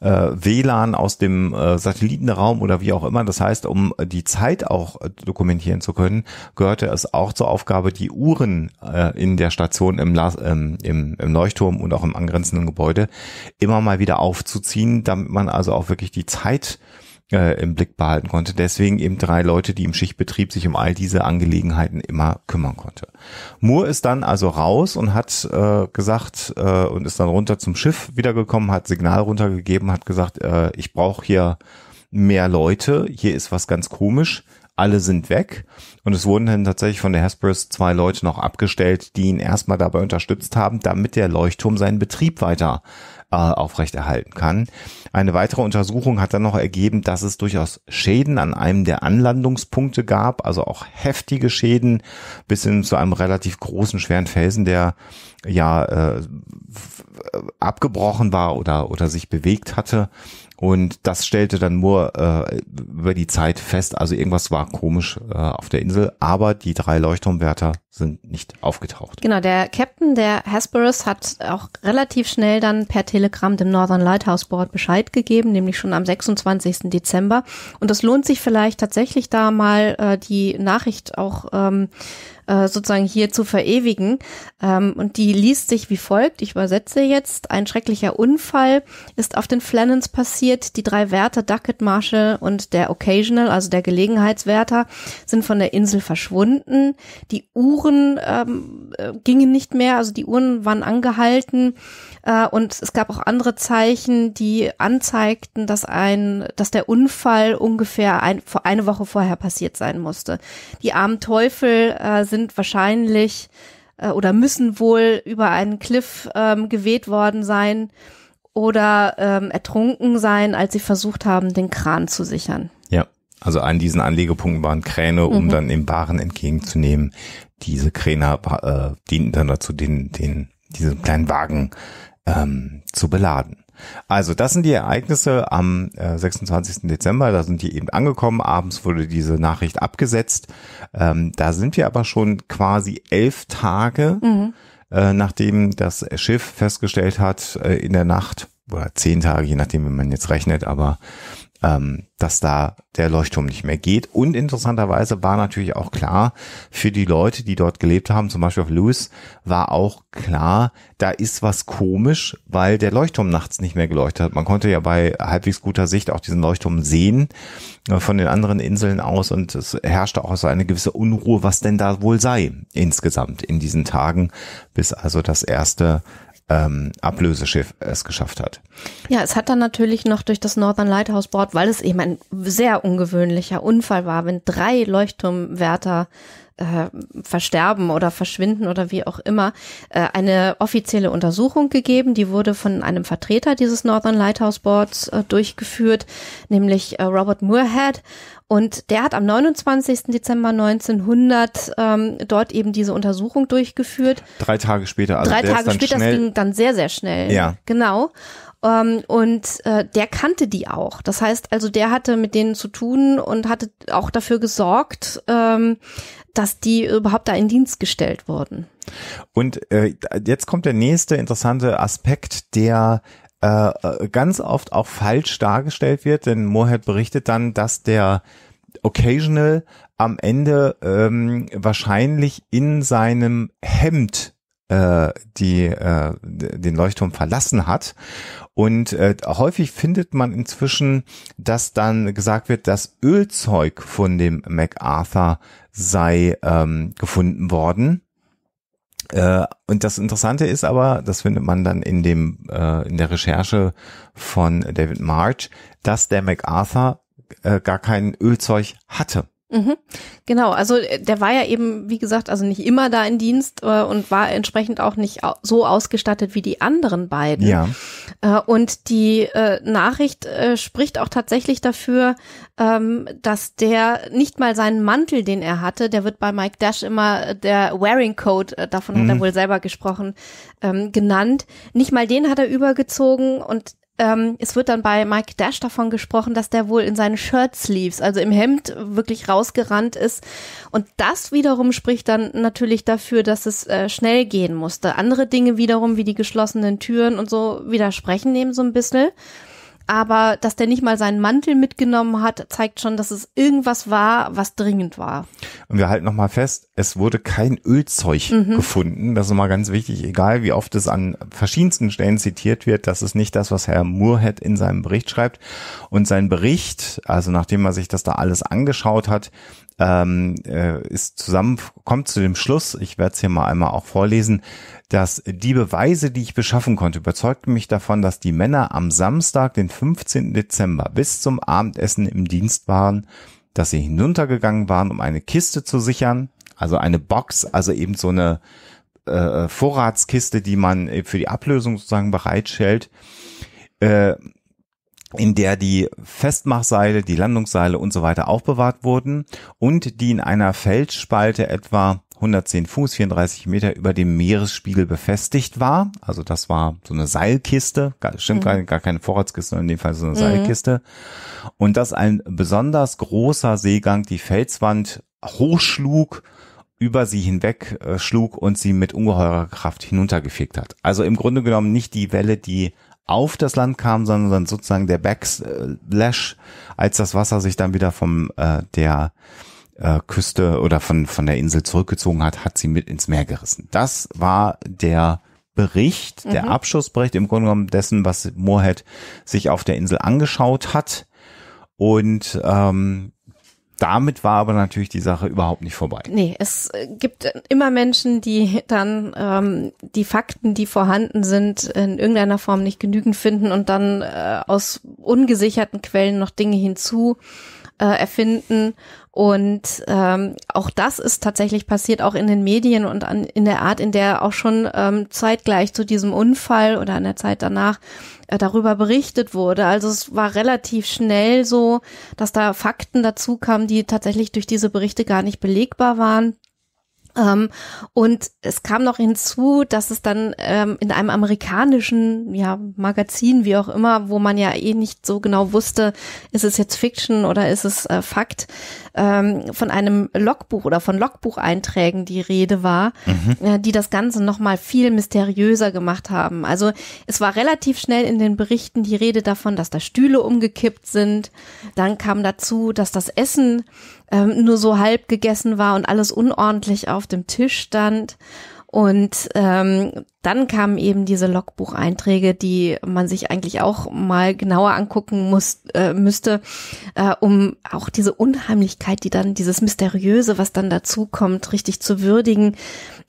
äh, WLAN aus dem äh, Satellitenraum oder wie auch immer. Das heißt, um die Zeit auch äh, dokumentieren zu können, gehörte es auch zur Aufgabe, die Uhren äh, in der Station im, La ähm, im, im Leuchtturm und auch im angrenzenden Gebäude immer mal wieder aufzuziehen, damit man also auch wirklich die Zeit äh, im Blick behalten konnte. Deswegen eben drei Leute, die im Schichtbetrieb sich um all diese Angelegenheiten immer kümmern konnte. Moore ist dann also raus und hat äh, gesagt äh, und ist dann runter zum Schiff wiedergekommen, hat Signal runtergegeben, hat gesagt, äh, ich brauche hier mehr Leute, hier ist was ganz komisch alle sind weg. Und es wurden dann tatsächlich von der Hesperus zwei Leute noch abgestellt, die ihn erstmal dabei unterstützt haben, damit der Leuchtturm seinen Betrieb weiter äh, aufrechterhalten kann. Eine weitere Untersuchung hat dann noch ergeben, dass es durchaus Schäden an einem der Anlandungspunkte gab, also auch heftige Schäden bis hin zu einem relativ großen schweren Felsen, der ja äh, äh abgebrochen war oder oder sich bewegt hatte und das stellte dann Moore äh, über die Zeit fest, also irgendwas war komisch äh, auf der Insel, aber die drei Leuchtturmwärter sind nicht aufgetaucht. Genau, der Captain der Hesperus hat auch relativ schnell dann per Telegramm dem Northern Lighthouse Board Bescheid gegeben, nämlich schon am 26. Dezember. Und es lohnt sich vielleicht tatsächlich da mal äh, die Nachricht auch ähm, äh, sozusagen hier zu verewigen. Ähm, und die liest sich wie folgt, ich übersetze jetzt, ein schrecklicher Unfall ist auf den Flannons passiert, die drei Wärter Ducket Marshall und der Occasional, also der Gelegenheitswärter, sind von der Insel verschwunden, die Uhren ähm, äh, gingen nicht mehr, also die Uhren waren angehalten, äh, und es gab auch andere Zeichen, die anzeigten, dass ein, dass der Unfall ungefähr ein, vor eine Woche vorher passiert sein musste. Die armen Teufel äh, sind wahrscheinlich äh, oder müssen wohl über einen Cliff ähm, geweht worden sein oder ähm, ertrunken sein, als sie versucht haben, den Kran zu sichern. Ja, also an diesen Anlegepunkten waren Kräne, um mhm. dann den Waren entgegenzunehmen. Diese Kräne äh, dienten dann dazu, den, den, diesen kleinen Wagen ähm, zu beladen. Also das sind die Ereignisse am äh, 26. Dezember, da sind die eben angekommen, abends wurde diese Nachricht abgesetzt. Ähm, da sind wir aber schon quasi elf Tage, mhm. äh, nachdem das Schiff festgestellt hat äh, in der Nacht, oder zehn Tage, je nachdem, wie man jetzt rechnet, aber ähm, dass da der Leuchtturm nicht mehr geht. Und interessanterweise war natürlich auch klar für die Leute, die dort gelebt haben, zum Beispiel auf Lewis, war auch klar, da ist was komisch, weil der Leuchtturm nachts nicht mehr geleuchtet hat. Man konnte ja bei halbwegs guter Sicht auch diesen Leuchtturm sehen äh, von den anderen Inseln aus und es herrschte auch so eine gewisse Unruhe, was denn da wohl sei insgesamt in diesen Tagen, bis also das erste ähm, Ablöseschiff es geschafft hat. Ja, es hat dann natürlich noch durch das Northern Lighthouse Board, weil es eben ein sehr ungewöhnlicher Unfall war, wenn drei Leuchtturmwärter äh, versterben oder verschwinden oder wie auch immer, äh, eine offizielle Untersuchung gegeben. Die wurde von einem Vertreter dieses Northern Lighthouse Boards äh, durchgeführt, nämlich äh, Robert Moorhead. Und der hat am 29. Dezember 1900 ähm, dort eben diese Untersuchung durchgeführt. Drei Tage später. Also Drei Tage später, schnell. das ging dann sehr, sehr schnell. Ja. Genau. Um, ähm, und äh, der kannte die auch. Das heißt also, der hatte mit denen zu tun und hatte auch dafür gesorgt, ähm, dass die überhaupt da in Dienst gestellt wurden. Und äh, jetzt kommt der nächste interessante Aspekt, der äh, äh, ganz oft auch falsch dargestellt wird, denn Moorhead berichtet dann, dass der Occasional am Ende ähm, wahrscheinlich in seinem Hemd äh, die äh, den Leuchtturm verlassen hat. Und äh, häufig findet man inzwischen, dass dann gesagt wird, dass Ölzeug von dem MacArthur sei ähm, gefunden worden. Äh, und das Interessante ist aber, das findet man dann in dem äh, in der Recherche von David March, dass der MacArthur äh, gar kein Ölzeug hatte. Mhm. Genau, also äh, der war ja eben, wie gesagt, also nicht immer da in Dienst äh, und war entsprechend auch nicht so ausgestattet wie die anderen beiden. Ja. Äh, und die äh, Nachricht äh, spricht auch tatsächlich dafür, ähm, dass der nicht mal seinen Mantel, den er hatte, der wird bei Mike Dash immer äh, der Wearing Coat, davon mhm. hat er mhm. wohl selber gesprochen, ähm, genannt. Nicht mal den hat er übergezogen und ähm, es wird dann bei Mike Dash davon gesprochen, dass der wohl in seinen Shirtsleeves, also im Hemd, wirklich rausgerannt ist. Und das wiederum spricht dann natürlich dafür, dass es äh, schnell gehen musste. Andere Dinge wiederum, wie die geschlossenen Türen und so, widersprechen dem so ein bisschen aber dass der nicht mal seinen Mantel mitgenommen hat, zeigt schon, dass es irgendwas war, was dringend war. Und wir halten nochmal fest, es wurde kein Ölzeug mhm. gefunden. Das ist nochmal ganz wichtig, egal wie oft es an verschiedensten Stellen zitiert wird, das ist nicht das, was Herr Moorhead in seinem Bericht schreibt. Und sein Bericht, also nachdem er sich das da alles angeschaut hat, ähm, äh, ist zusammen, kommt zu dem Schluss, ich werde es hier mal einmal auch vorlesen, dass die Beweise, die ich beschaffen konnte, überzeugten mich davon, dass die Männer am Samstag, den 15. Dezember, bis zum Abendessen im Dienst waren, dass sie hinuntergegangen waren, um eine Kiste zu sichern, also eine Box, also eben so eine äh, Vorratskiste, die man äh, für die Ablösung sozusagen bereitstellt. Äh, in der die Festmachseile, die Landungsseile und so weiter aufbewahrt wurden und die in einer Felsspalte etwa 110 Fuß, 34 Meter über dem Meeresspiegel befestigt war. Also das war so eine Seilkiste, gar, stimmt mhm. gar, keine Vorratskiste, sondern in dem Fall so eine mhm. Seilkiste. Und dass ein besonders großer Seegang die Felswand hochschlug, über sie hinweg äh, schlug und sie mit ungeheurer Kraft hinuntergefegt hat. Also im Grunde genommen nicht die Welle, die auf das Land kam, sondern sozusagen der Backslash, als das Wasser sich dann wieder vom äh, der äh, Küste oder von, von der Insel zurückgezogen hat, hat sie mit ins Meer gerissen. Das war der Bericht, der mhm. Abschlussbericht im Grunde genommen dessen, was Moorhead sich auf der Insel angeschaut hat. Und ähm, damit war aber natürlich die Sache überhaupt nicht vorbei. Nee, es äh, gibt immer Menschen, die dann ähm, die Fakten, die vorhanden sind, in irgendeiner Form nicht genügend finden und dann äh, aus ungesicherten Quellen noch Dinge hinzu äh, erfinden. Und ähm, auch das ist tatsächlich passiert, auch in den Medien und an, in der Art, in der auch schon ähm, zeitgleich zu diesem Unfall oder in der Zeit danach äh, darüber berichtet wurde. Also es war relativ schnell so, dass da Fakten dazu kamen, die tatsächlich durch diese Berichte gar nicht belegbar waren. Ähm, und es kam noch hinzu, dass es dann ähm, in einem amerikanischen ja, Magazin, wie auch immer, wo man ja eh nicht so genau wusste, ist es jetzt Fiction oder ist es äh, Fakt, ähm, von einem Logbuch oder von Logbucheinträgen die Rede war, mhm. äh, die das Ganze nochmal viel mysteriöser gemacht haben. Also es war relativ schnell in den Berichten die Rede davon, dass da Stühle umgekippt sind. Dann kam dazu, dass das Essen ähm, nur so halb gegessen war und alles unordentlich auf dem Tisch stand. Und ähm, dann kamen eben diese Logbucheinträge, die man sich eigentlich auch mal genauer angucken muss, äh, müsste, äh, um auch diese Unheimlichkeit, die dann dieses Mysteriöse, was dann dazukommt, richtig zu würdigen.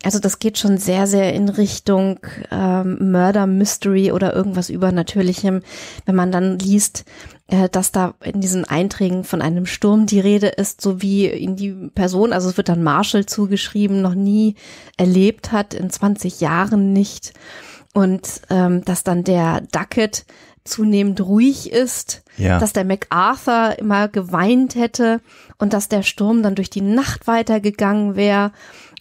Also das geht schon sehr, sehr in Richtung ähm, Murder Mystery oder irgendwas Übernatürlichem, wenn man dann liest, äh, dass da in diesen Einträgen von einem Sturm die Rede ist, so wie ihn die Person, also es wird dann Marshall zugeschrieben, noch nie erlebt hat, in 20 Jahren nicht. Und ähm, dass dann der Duckett zunehmend ruhig ist, ja. dass der MacArthur immer geweint hätte und dass der Sturm dann durch die Nacht weitergegangen wäre.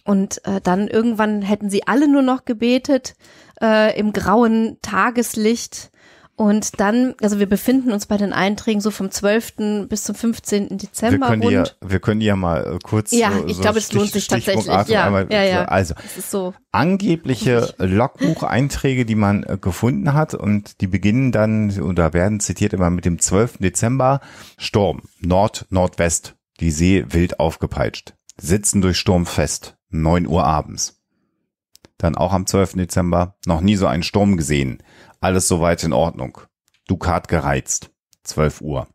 Und äh, dann irgendwann hätten sie alle nur noch gebetet äh, im grauen Tageslicht und dann, also wir befinden uns bei den Einträgen so vom 12. bis zum 15. Dezember. Wir können, ja, wir können ja mal äh, kurz. Ja, so, äh, ich so glaube, es lohnt sich tatsächlich. Ja, einmal, ja, ja. Also, so angebliche Logbucheinträge, die man äh, gefunden hat und die beginnen dann oder werden zitiert immer mit dem 12. Dezember. Sturm, Nord, Nordwest, die See wild aufgepeitscht. Sitzen durch Sturm fest, 9 Uhr abends. Dann auch am 12. Dezember, noch nie so einen Sturm gesehen. Alles soweit in Ordnung. Dukat gereizt. 12 Uhr.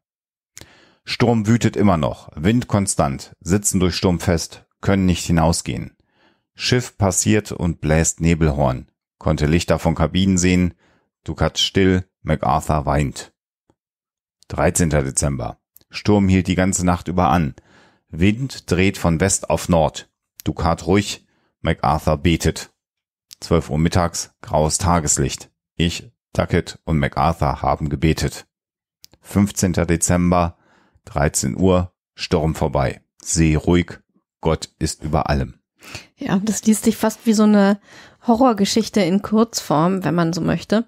Sturm wütet immer noch, Wind konstant, sitzen durch Sturm fest, können nicht hinausgehen. Schiff passiert und bläst Nebelhorn, konnte Lichter von Kabinen sehen, Dukat still, MacArthur weint. 13. Dezember. Sturm hielt die ganze Nacht über an. Wind dreht von West auf Nord. Dukat ruhig, MacArthur betet. 12 Uhr mittags, graues Tageslicht. Ich Tuckett und MacArthur haben gebetet. 15. Dezember, 13 Uhr, Sturm vorbei. See ruhig, Gott ist über allem. Ja, das liest sich fast wie so eine Horrorgeschichte in Kurzform, wenn man so möchte.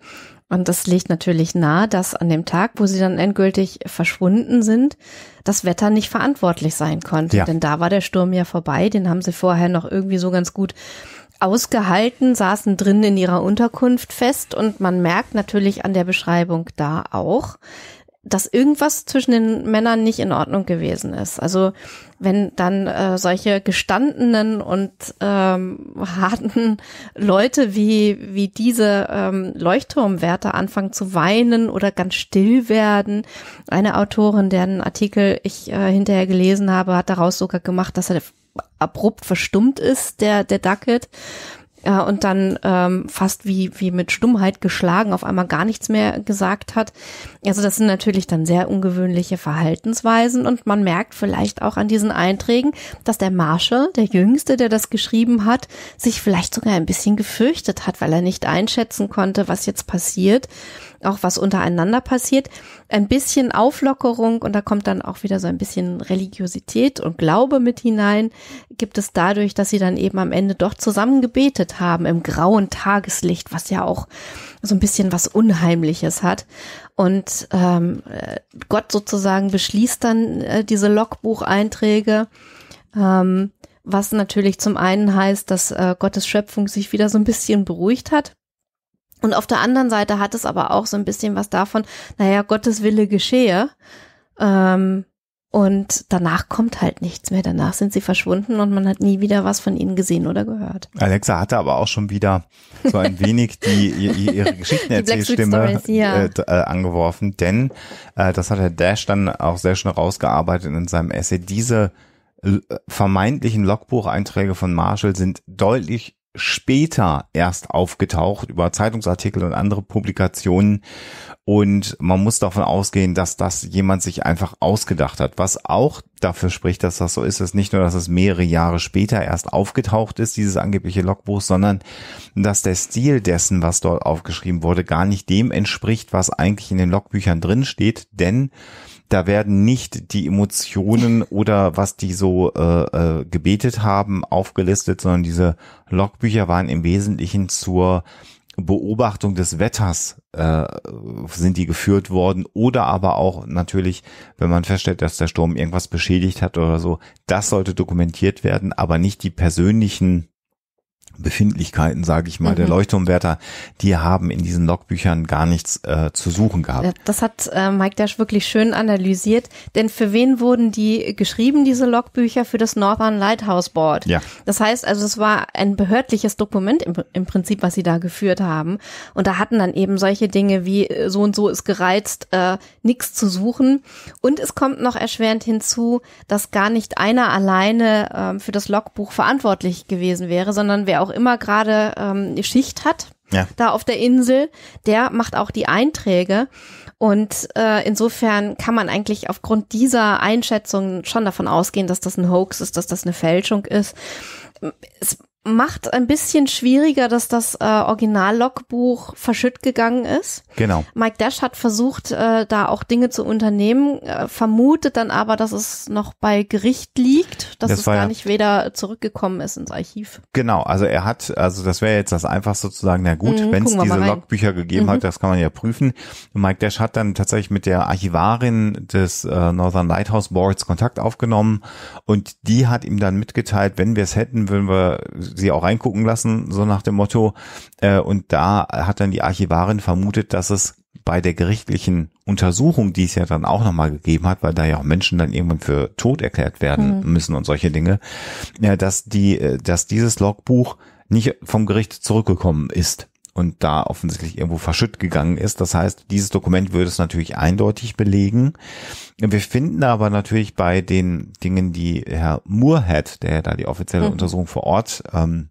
Und das legt natürlich nahe, dass an dem Tag, wo sie dann endgültig verschwunden sind, das Wetter nicht verantwortlich sein konnte. Ja. Denn da war der Sturm ja vorbei, den haben sie vorher noch irgendwie so ganz gut ausgehalten, saßen drin in ihrer Unterkunft fest und man merkt natürlich an der Beschreibung da auch, dass irgendwas zwischen den Männern nicht in Ordnung gewesen ist. Also wenn dann äh, solche gestandenen und ähm, harten Leute wie, wie diese ähm, Leuchtturmwärter anfangen zu weinen oder ganz still werden. Eine Autorin, deren Artikel ich äh, hinterher gelesen habe, hat daraus sogar gemacht, dass er abrupt verstummt ist, der, der Ducket. Ja, und dann ähm, fast wie, wie mit Stummheit geschlagen auf einmal gar nichts mehr gesagt hat. Also das sind natürlich dann sehr ungewöhnliche Verhaltensweisen und man merkt vielleicht auch an diesen Einträgen, dass der Marshall, der Jüngste, der das geschrieben hat, sich vielleicht sogar ein bisschen gefürchtet hat, weil er nicht einschätzen konnte, was jetzt passiert auch was untereinander passiert. Ein bisschen Auflockerung und da kommt dann auch wieder so ein bisschen Religiosität und Glaube mit hinein, gibt es dadurch, dass sie dann eben am Ende doch zusammen gebetet haben im grauen Tageslicht, was ja auch so ein bisschen was Unheimliches hat. Und ähm, Gott sozusagen beschließt dann äh, diese Logbucheinträge. Ähm, was natürlich zum einen heißt, dass äh, Gottes Schöpfung sich wieder so ein bisschen beruhigt hat und auf der anderen Seite hat es aber auch so ein bisschen was davon, naja, Gottes Wille geschehe. Ähm, und danach kommt halt nichts mehr. Danach sind sie verschwunden und man hat nie wieder was von ihnen gesehen oder gehört. Alexa hatte aber auch schon wieder so ein wenig die, ihre Geschichtenerzählstimme ja. Äh, äh, angeworfen, denn äh, das hat Herr Dash dann auch sehr schnell rausgearbeitet in seinem Essay. Diese äh, vermeintlichen Logbucheinträge von Marshall sind deutlich später erst aufgetaucht über Zeitungsartikel und andere Publikationen. Und man muss davon ausgehen, dass das jemand sich einfach ausgedacht hat. Was auch dafür spricht, dass das so ist, ist nicht nur, dass es mehrere Jahre später erst aufgetaucht ist, dieses angebliche Logbuch, sondern dass der Stil dessen, was dort aufgeschrieben wurde, gar nicht dem entspricht, was eigentlich in den Logbüchern drin steht. Denn da werden nicht die Emotionen oder was die so äh, äh, gebetet haben aufgelistet, sondern diese Logbücher waren im Wesentlichen zur Beobachtung des Wetters äh, sind die geführt worden oder aber auch natürlich, wenn man feststellt, dass der Sturm irgendwas beschädigt hat oder so, das sollte dokumentiert werden, aber nicht die persönlichen Befindlichkeiten, sage ich mal, mhm. der Leuchtturmwärter, die haben in diesen Logbüchern gar nichts äh, zu suchen gehabt. Äh, das hat äh, Mike Dash wirklich schön analysiert, denn für wen wurden die geschrieben, diese Logbücher? Für das Northern Lighthouse Board. Ja. Das heißt also, es war ein behördliches Dokument im, im Prinzip, was sie da geführt haben. Und da hatten dann eben solche Dinge wie äh, so und so ist gereizt, äh, nichts zu suchen. Und es kommt noch erschwerend hinzu, dass gar nicht einer alleine äh, für das Logbuch verantwortlich gewesen wäre, sondern wer auch auch immer gerade ähm, Schicht hat, ja. da auf der Insel, der macht auch die Einträge. Und äh, insofern kann man eigentlich aufgrund dieser Einschätzung schon davon ausgehen, dass das ein Hoax ist, dass das eine Fälschung ist. Es macht ein bisschen schwieriger, dass das äh, Original-Logbuch verschütt gegangen ist. Genau. Mike Dash hat versucht, äh, da auch Dinge zu unternehmen, äh, vermutet dann aber, dass es noch bei Gericht liegt, dass das es gar ja, nicht weder zurückgekommen ist ins Archiv. Genau, also er hat, also das wäre jetzt das Einfachste zu sagen, na gut, mhm, wenn es diese Logbücher gegeben mhm. hat, das kann man ja prüfen. Mike Dash hat dann tatsächlich mit der Archivarin des äh, Northern Lighthouse Boards Kontakt aufgenommen und die hat ihm dann mitgeteilt, wenn wir es hätten, würden wir sie auch reingucken lassen, so nach dem Motto. Äh, und da hat dann die Archivarin vermutet, dass es bei der gerichtlichen Untersuchung, die es ja dann auch nochmal gegeben hat, weil da ja auch Menschen dann irgendwann für tot erklärt werden mhm. müssen und solche Dinge, äh, dass die, äh, dass dieses Logbuch nicht vom Gericht zurückgekommen ist und da offensichtlich irgendwo verschütt gegangen ist. Das heißt, dieses Dokument würde es natürlich eindeutig belegen. Wir finden aber natürlich bei den Dingen, die Herr Moorhead, der da die offizielle mhm. Untersuchung vor Ort ähm,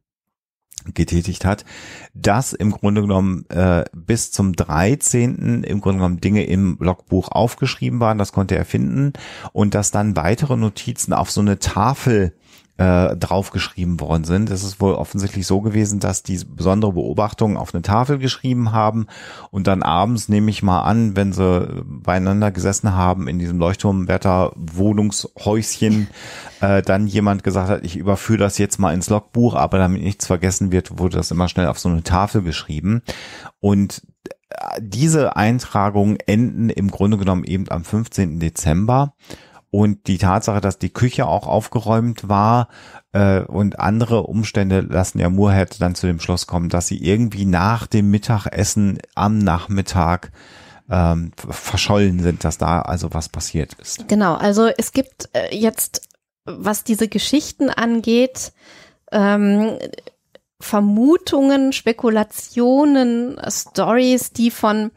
getätigt hat, dass im Grunde genommen äh, bis zum 13. im Grunde genommen Dinge im Logbuch aufgeschrieben waren, das konnte er finden und dass dann weitere Notizen auf so eine Tafel äh, draufgeschrieben worden sind. Es ist wohl offensichtlich so gewesen, dass die besondere Beobachtungen auf eine Tafel geschrieben haben und dann abends, nehme ich mal an, wenn sie beieinander gesessen haben in diesem Leuchtturmwetter Wohnungshäuschen, äh, dann jemand gesagt hat, ich überführe das jetzt mal ins Logbuch, aber damit nichts vergessen wird, wurde das immer schnell auf so eine Tafel geschrieben. Und äh, diese Eintragungen enden im Grunde genommen eben am 15. Dezember. Und die Tatsache, dass die Küche auch aufgeräumt war äh, und andere Umstände lassen ja Moorhead dann zu dem Schluss kommen, dass sie irgendwie nach dem Mittagessen am Nachmittag ähm, verschollen sind, dass da also was passiert ist. Genau, also es gibt äh, jetzt, was diese Geschichten angeht, ähm, Vermutungen, Spekulationen, Stories, die von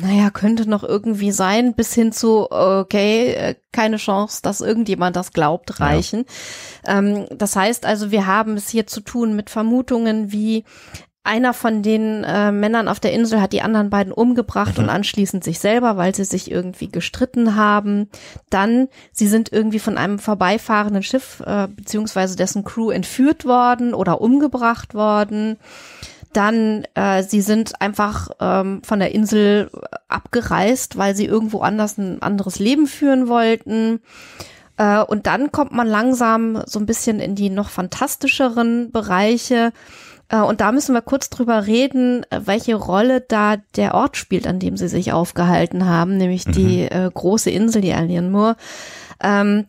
naja, könnte noch irgendwie sein, bis hin zu, okay, äh, keine Chance, dass irgendjemand das glaubt, reichen. Ja. Ähm, das heißt also, wir haben es hier zu tun mit Vermutungen wie, einer von den äh, Männern auf der Insel hat die anderen beiden umgebracht mhm. und anschließend sich selber, weil sie sich irgendwie gestritten haben. Dann, sie sind irgendwie von einem vorbeifahrenden Schiff äh, beziehungsweise dessen Crew entführt worden oder umgebracht worden. Dann, äh, sie sind einfach ähm, von der Insel abgereist, weil sie irgendwo anders ein anderes Leben führen wollten. Äh, und dann kommt man langsam so ein bisschen in die noch fantastischeren Bereiche. Äh, und da müssen wir kurz drüber reden, äh, welche Rolle da der Ort spielt, an dem sie sich aufgehalten haben, nämlich mhm. die äh, große Insel, die Alien Moor. Ähm,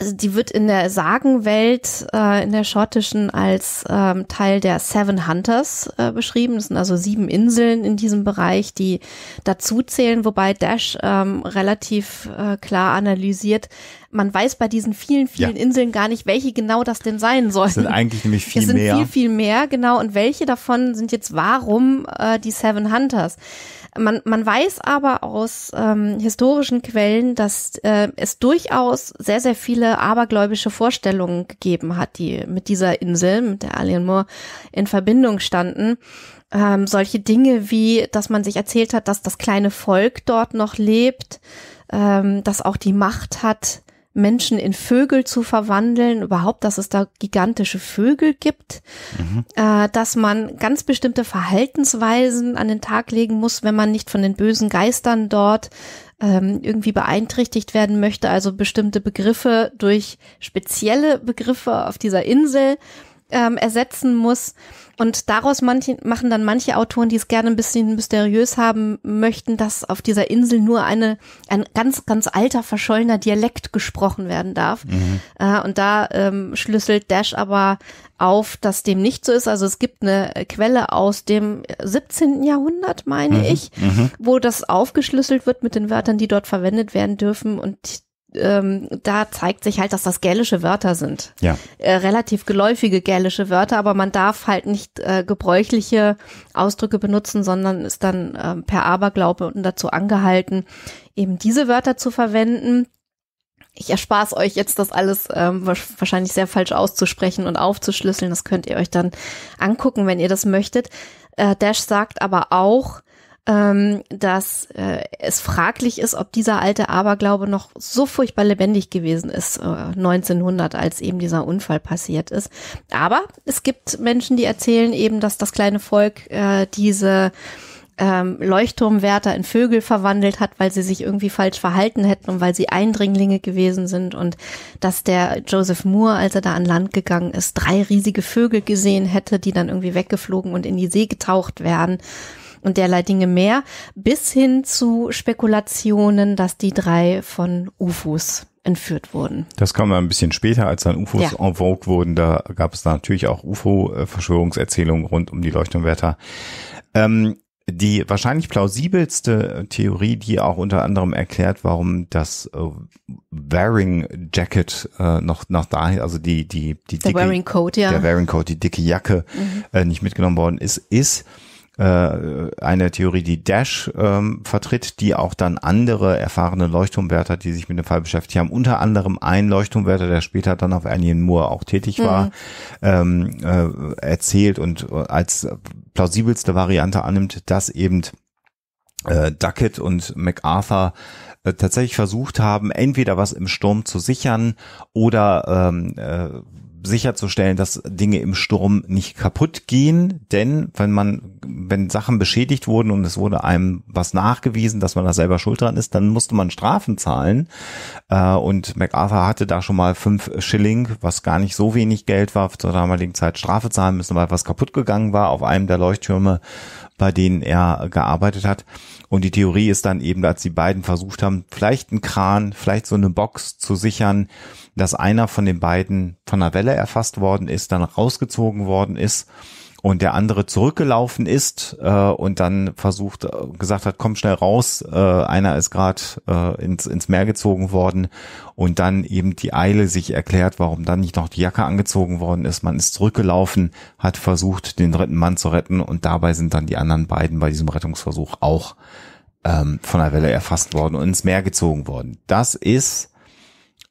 also die wird in der Sagenwelt, äh, in der schottischen, als ähm, Teil der Seven Hunters äh, beschrieben. Das sind also sieben Inseln in diesem Bereich, die dazuzählen, wobei Dash ähm, relativ äh, klar analysiert, man weiß bei diesen vielen, vielen ja. Inseln gar nicht, welche genau das denn sein sollen. Es sind eigentlich nämlich viel mehr. Es sind mehr. viel, viel mehr, genau. Und welche davon sind jetzt warum äh, die Seven Hunters? Man, man weiß aber aus ähm, historischen Quellen, dass äh, es durchaus sehr, sehr viele abergläubische Vorstellungen gegeben hat, die mit dieser Insel, mit der Alien Moor, in Verbindung standen. Ähm, solche Dinge wie, dass man sich erzählt hat, dass das kleine Volk dort noch lebt, ähm, das auch die Macht hat, Menschen in Vögel zu verwandeln, überhaupt, dass es da gigantische Vögel gibt, mhm. äh, dass man ganz bestimmte Verhaltensweisen an den Tag legen muss, wenn man nicht von den bösen Geistern dort ähm, irgendwie beeinträchtigt werden möchte, also bestimmte Begriffe durch spezielle Begriffe auf dieser Insel ähm, ersetzen muss. Und daraus manche, machen dann manche Autoren, die es gerne ein bisschen mysteriös haben möchten, dass auf dieser Insel nur eine, ein ganz, ganz alter, verschollener Dialekt gesprochen werden darf. Mhm. Äh, und da ähm, schlüsselt Dash aber auf, dass dem nicht so ist. Also es gibt eine Quelle aus dem 17. Jahrhundert, meine mhm. ich, mhm. wo das aufgeschlüsselt wird mit den Wörtern, die dort verwendet werden dürfen. Und ähm, da zeigt sich halt, dass das gälische Wörter sind. Ja. Äh, relativ geläufige gälische Wörter, aber man darf halt nicht äh, gebräuchliche Ausdrücke benutzen, sondern ist dann äh, per Aberglaube und dazu angehalten, eben diese Wörter zu verwenden. Ich erspare euch jetzt, das alles ähm, wahrscheinlich sehr falsch auszusprechen und aufzuschlüsseln. Das könnt ihr euch dann angucken, wenn ihr das möchtet. Äh, Dash sagt aber auch, ähm, dass äh, es fraglich ist, ob dieser alte Aberglaube noch so furchtbar lebendig gewesen ist, äh, 1900, als eben dieser Unfall passiert ist. Aber es gibt Menschen, die erzählen eben, dass das kleine Volk äh, diese ähm, Leuchtturmwärter in Vögel verwandelt hat, weil sie sich irgendwie falsch verhalten hätten und weil sie Eindringlinge gewesen sind und dass der Joseph Moore, als er da an Land gegangen ist, drei riesige Vögel gesehen hätte, die dann irgendwie weggeflogen und in die See getaucht werden und derlei Dinge mehr, bis hin zu Spekulationen, dass die drei von UFOs entführt wurden. Das kam dann ein bisschen später, als dann UFOs ja. en vogue wurden. Da gab es natürlich auch UFO-Verschwörungserzählungen rund um die Leuchtturmwärter. Ähm, die wahrscheinlich plausibelste Theorie, die auch unter anderem erklärt, warum das äh, Wearing Jacket äh, noch nach dahin, also die die die der dicke, Wearing Coat, ja, der Wearing Coat, die dicke Jacke mhm. äh, nicht mitgenommen worden ist, ist äh, eine Theorie, die Dash ähm, vertritt, die auch dann andere erfahrene Leuchtturmwärter, die sich mit dem Fall beschäftigt haben, unter anderem ein Leuchtturmwärter, der später dann auf Alien Moore auch tätig mhm. war, mhm. ähm, äh, erzählt und äh, als plausibelste Variante annimmt, dass eben äh, Duckett und MacArthur äh, tatsächlich versucht haben, entweder was im Sturm zu sichern oder ähm, äh, sicherzustellen, dass Dinge im Sturm nicht kaputt gehen, denn wenn man, wenn Sachen beschädigt wurden und es wurde einem was nachgewiesen, dass man da selber schuld dran ist, dann musste man Strafen zahlen. Äh, und MacArthur hatte da schon mal fünf Schilling, was gar nicht so wenig Geld war, zur damaligen Zeit Strafe zahlen müssen, weil was kaputt gegangen war auf einem der Leuchttürme bei denen er gearbeitet hat. Und die Theorie ist dann eben, als die beiden versucht haben, vielleicht einen Kran, vielleicht so eine Box zu sichern, dass einer von den beiden von einer Welle erfasst worden ist, dann rausgezogen worden ist und der andere zurückgelaufen ist äh, und dann versucht, äh, gesagt hat, komm schnell raus, äh, einer ist gerade äh, ins, ins Meer gezogen worden und dann eben die Eile sich erklärt, warum dann nicht noch die Jacke angezogen worden ist. Man ist zurückgelaufen, hat versucht, den dritten Mann zu retten und dabei sind dann die anderen beiden bei diesem Rettungsversuch auch ähm, von der Welle erfasst worden und ins Meer gezogen worden. Das ist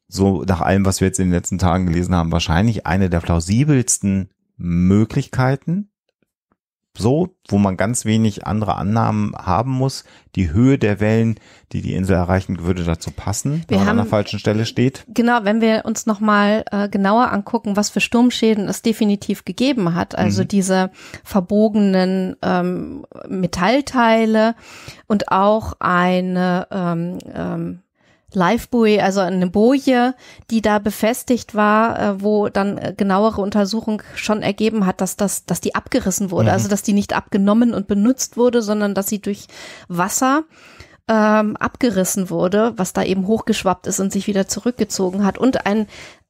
so nach allem, was wir jetzt in den letzten Tagen gelesen haben, wahrscheinlich eine der plausibelsten Möglichkeiten, so, wo man ganz wenig andere Annahmen haben muss. Die Höhe der Wellen, die die Insel erreichen, würde dazu passen, wir wenn man haben, an der falschen Stelle steht. Genau, wenn wir uns nochmal äh, genauer angucken, was für Sturmschäden es definitiv gegeben hat. Also mhm. diese verbogenen ähm, Metallteile und auch eine ähm, ähm, Liveboy, also eine Boje, die da befestigt war, äh, wo dann äh, genauere Untersuchung schon ergeben hat, dass das, dass die abgerissen wurde, mhm. also dass die nicht abgenommen und benutzt wurde, sondern dass sie durch Wasser ähm, abgerissen wurde, was da eben hochgeschwappt ist und sich wieder zurückgezogen hat und ein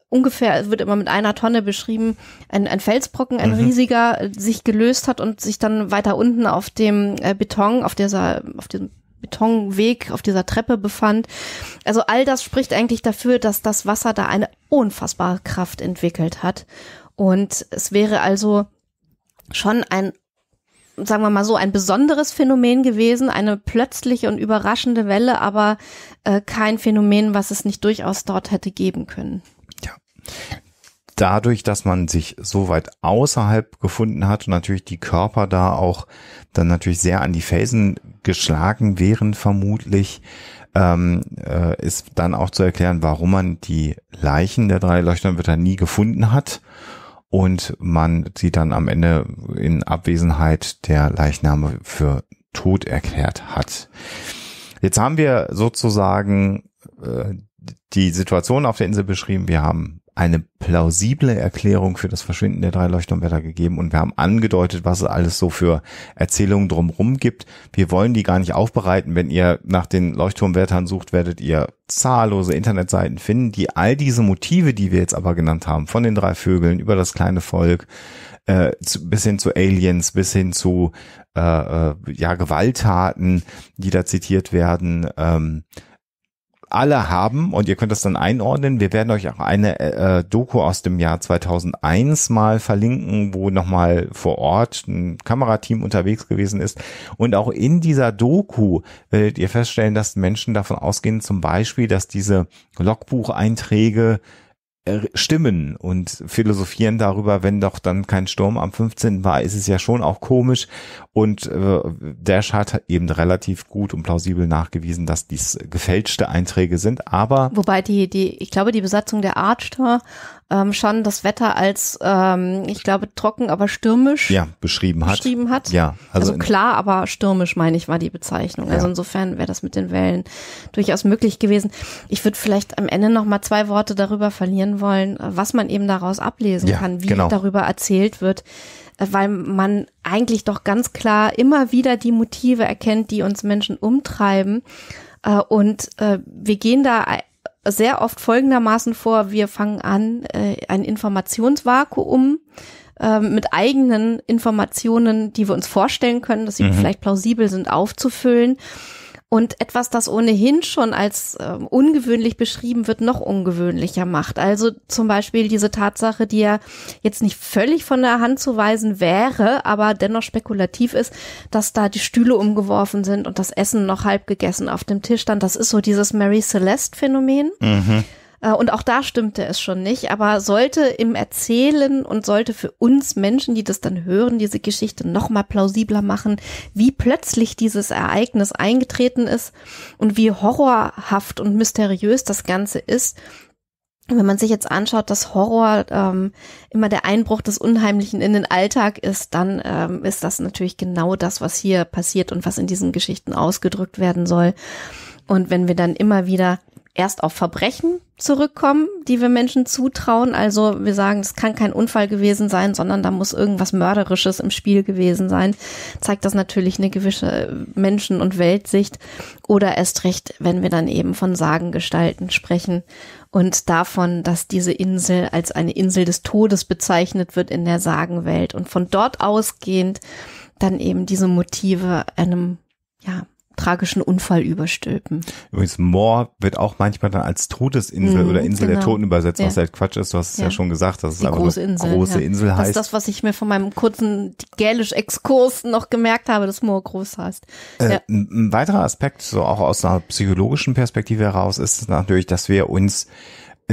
ungefähr, wird immer mit einer Tonne beschrieben, ein, ein Felsbrocken, ein mhm. riesiger, sich gelöst hat und sich dann weiter unten auf dem äh, Beton, auf dieser, auf diesem Betonweg auf dieser Treppe befand. Also all das spricht eigentlich dafür, dass das Wasser da eine unfassbare Kraft entwickelt hat. Und es wäre also schon ein, sagen wir mal so, ein besonderes Phänomen gewesen, eine plötzliche und überraschende Welle, aber äh, kein Phänomen, was es nicht durchaus dort hätte geben können. Ja dadurch, dass man sich so weit außerhalb gefunden hat und natürlich die Körper da auch dann natürlich sehr an die Felsen geschlagen wären, vermutlich, ähm, äh, ist dann auch zu erklären, warum man die Leichen der drei Leuchtturmwärter nie gefunden hat und man sie dann am Ende in Abwesenheit der Leichname für tot erklärt hat. Jetzt haben wir sozusagen äh, die Situation auf der Insel beschrieben, wir haben eine plausible Erklärung für das Verschwinden der drei Leuchtturmwärter gegeben und wir haben angedeutet, was es alles so für Erzählungen drumherum gibt. Wir wollen die gar nicht aufbereiten. Wenn ihr nach den Leuchtturmwärtern sucht, werdet ihr zahllose Internetseiten finden, die all diese Motive, die wir jetzt aber genannt haben, von den drei Vögeln über das kleine Volk, äh, zu, bis hin zu Aliens, bis hin zu äh, äh ja Gewalttaten, die da zitiert werden, ähm, alle haben und ihr könnt das dann einordnen. Wir werden euch auch eine äh, äh Doku aus dem Jahr 2001 mal verlinken, wo nochmal vor Ort ein Kamerateam unterwegs gewesen ist. Und auch in dieser Doku werdet ihr feststellen, dass Menschen davon ausgehen, zum Beispiel, dass diese Logbucheinträge äh, stimmen und philosophieren darüber, wenn doch dann kein Sturm am 15. war, ist es ja schon auch komisch. Und äh, Dash hat eben relativ gut und plausibel nachgewiesen, dass dies gefälschte Einträge sind. Aber wobei die, die, ich glaube, die Besatzung der Archer ähm, schon das Wetter als, ähm, ich glaube, trocken, aber stürmisch ja, beschrieben, hat. beschrieben hat. Ja, also, also klar, aber stürmisch, meine ich, war die Bezeichnung. Also ja. Also insofern wäre das mit den Wellen durchaus möglich gewesen. Ich würde vielleicht am Ende noch mal zwei Worte darüber verlieren wollen, äh, was man eben daraus ablesen ja, kann, wie genau. darüber erzählt wird äh, weil man eigentlich doch ganz klar immer wieder die Motive erkennt, die uns Menschen umtreiben. Äh, und wir gehen da sehr oft folgendermaßen vor. Wir fangen an, äh, ein Informationsvakuum äh, mit eigenen Informationen, die wir uns vorstellen können, dass sie mhm. vielleicht plausibel sind, aufzufüllen und etwas, das ohnehin schon als äh, ungewöhnlich beschrieben wird, noch ungewöhnlicher macht. Also zum Beispiel diese Tatsache, die ja jetzt nicht völlig von der Hand zu weisen wäre, aber dennoch spekulativ ist, dass da die Stühle umgeworfen sind und das Essen noch halb gegessen auf dem Tisch stand. Das ist so dieses Mary Celeste Phänomen. Mhm. Äh, und auch da stimmte es schon nicht, aber sollte im Erzählen und sollte für uns Menschen, die das dann hören, diese Geschichte noch mal plausibler machen, wie plötzlich dieses Ereignis eingetreten ist und wie horrorhaft und mysteriös das Ganze ist, wenn man sich jetzt anschaut, dass Horror ähm, immer der Einbruch des Unheimlichen in den Alltag ist, dann ähm, ist das natürlich genau das, was hier passiert und was in diesen Geschichten ausgedrückt werden soll. Und wenn wir dann immer wieder erst auf Verbrechen zurückkommen, die wir Menschen zutrauen. Also wir sagen, es kann kein Unfall gewesen sein, sondern da muss irgendwas Mörderisches im Spiel gewesen sein. Zeigt das natürlich eine gewisse Menschen- und Weltsicht. Oder erst recht, wenn wir dann eben von Sagengestalten sprechen und davon, dass diese Insel als eine Insel des Todes bezeichnet wird in der Sagenwelt. Und von dort ausgehend dann eben diese Motive einem, ja, tragischen Unfall überstülpen. Übrigens, Moor wird auch manchmal dann als Todesinsel mm, oder Insel genau. der Toten übersetzt, was ja. halt Quatsch ist. Du hast es ja. ja schon gesagt, dass es aber große Insel, große ja. Insel heißt. Das ist das, was ich mir von meinem kurzen Gälisch-Exkurs noch gemerkt habe, dass Moor groß heißt. Äh, ein weiterer Aspekt, so auch aus einer psychologischen Perspektive heraus, ist natürlich, dass wir uns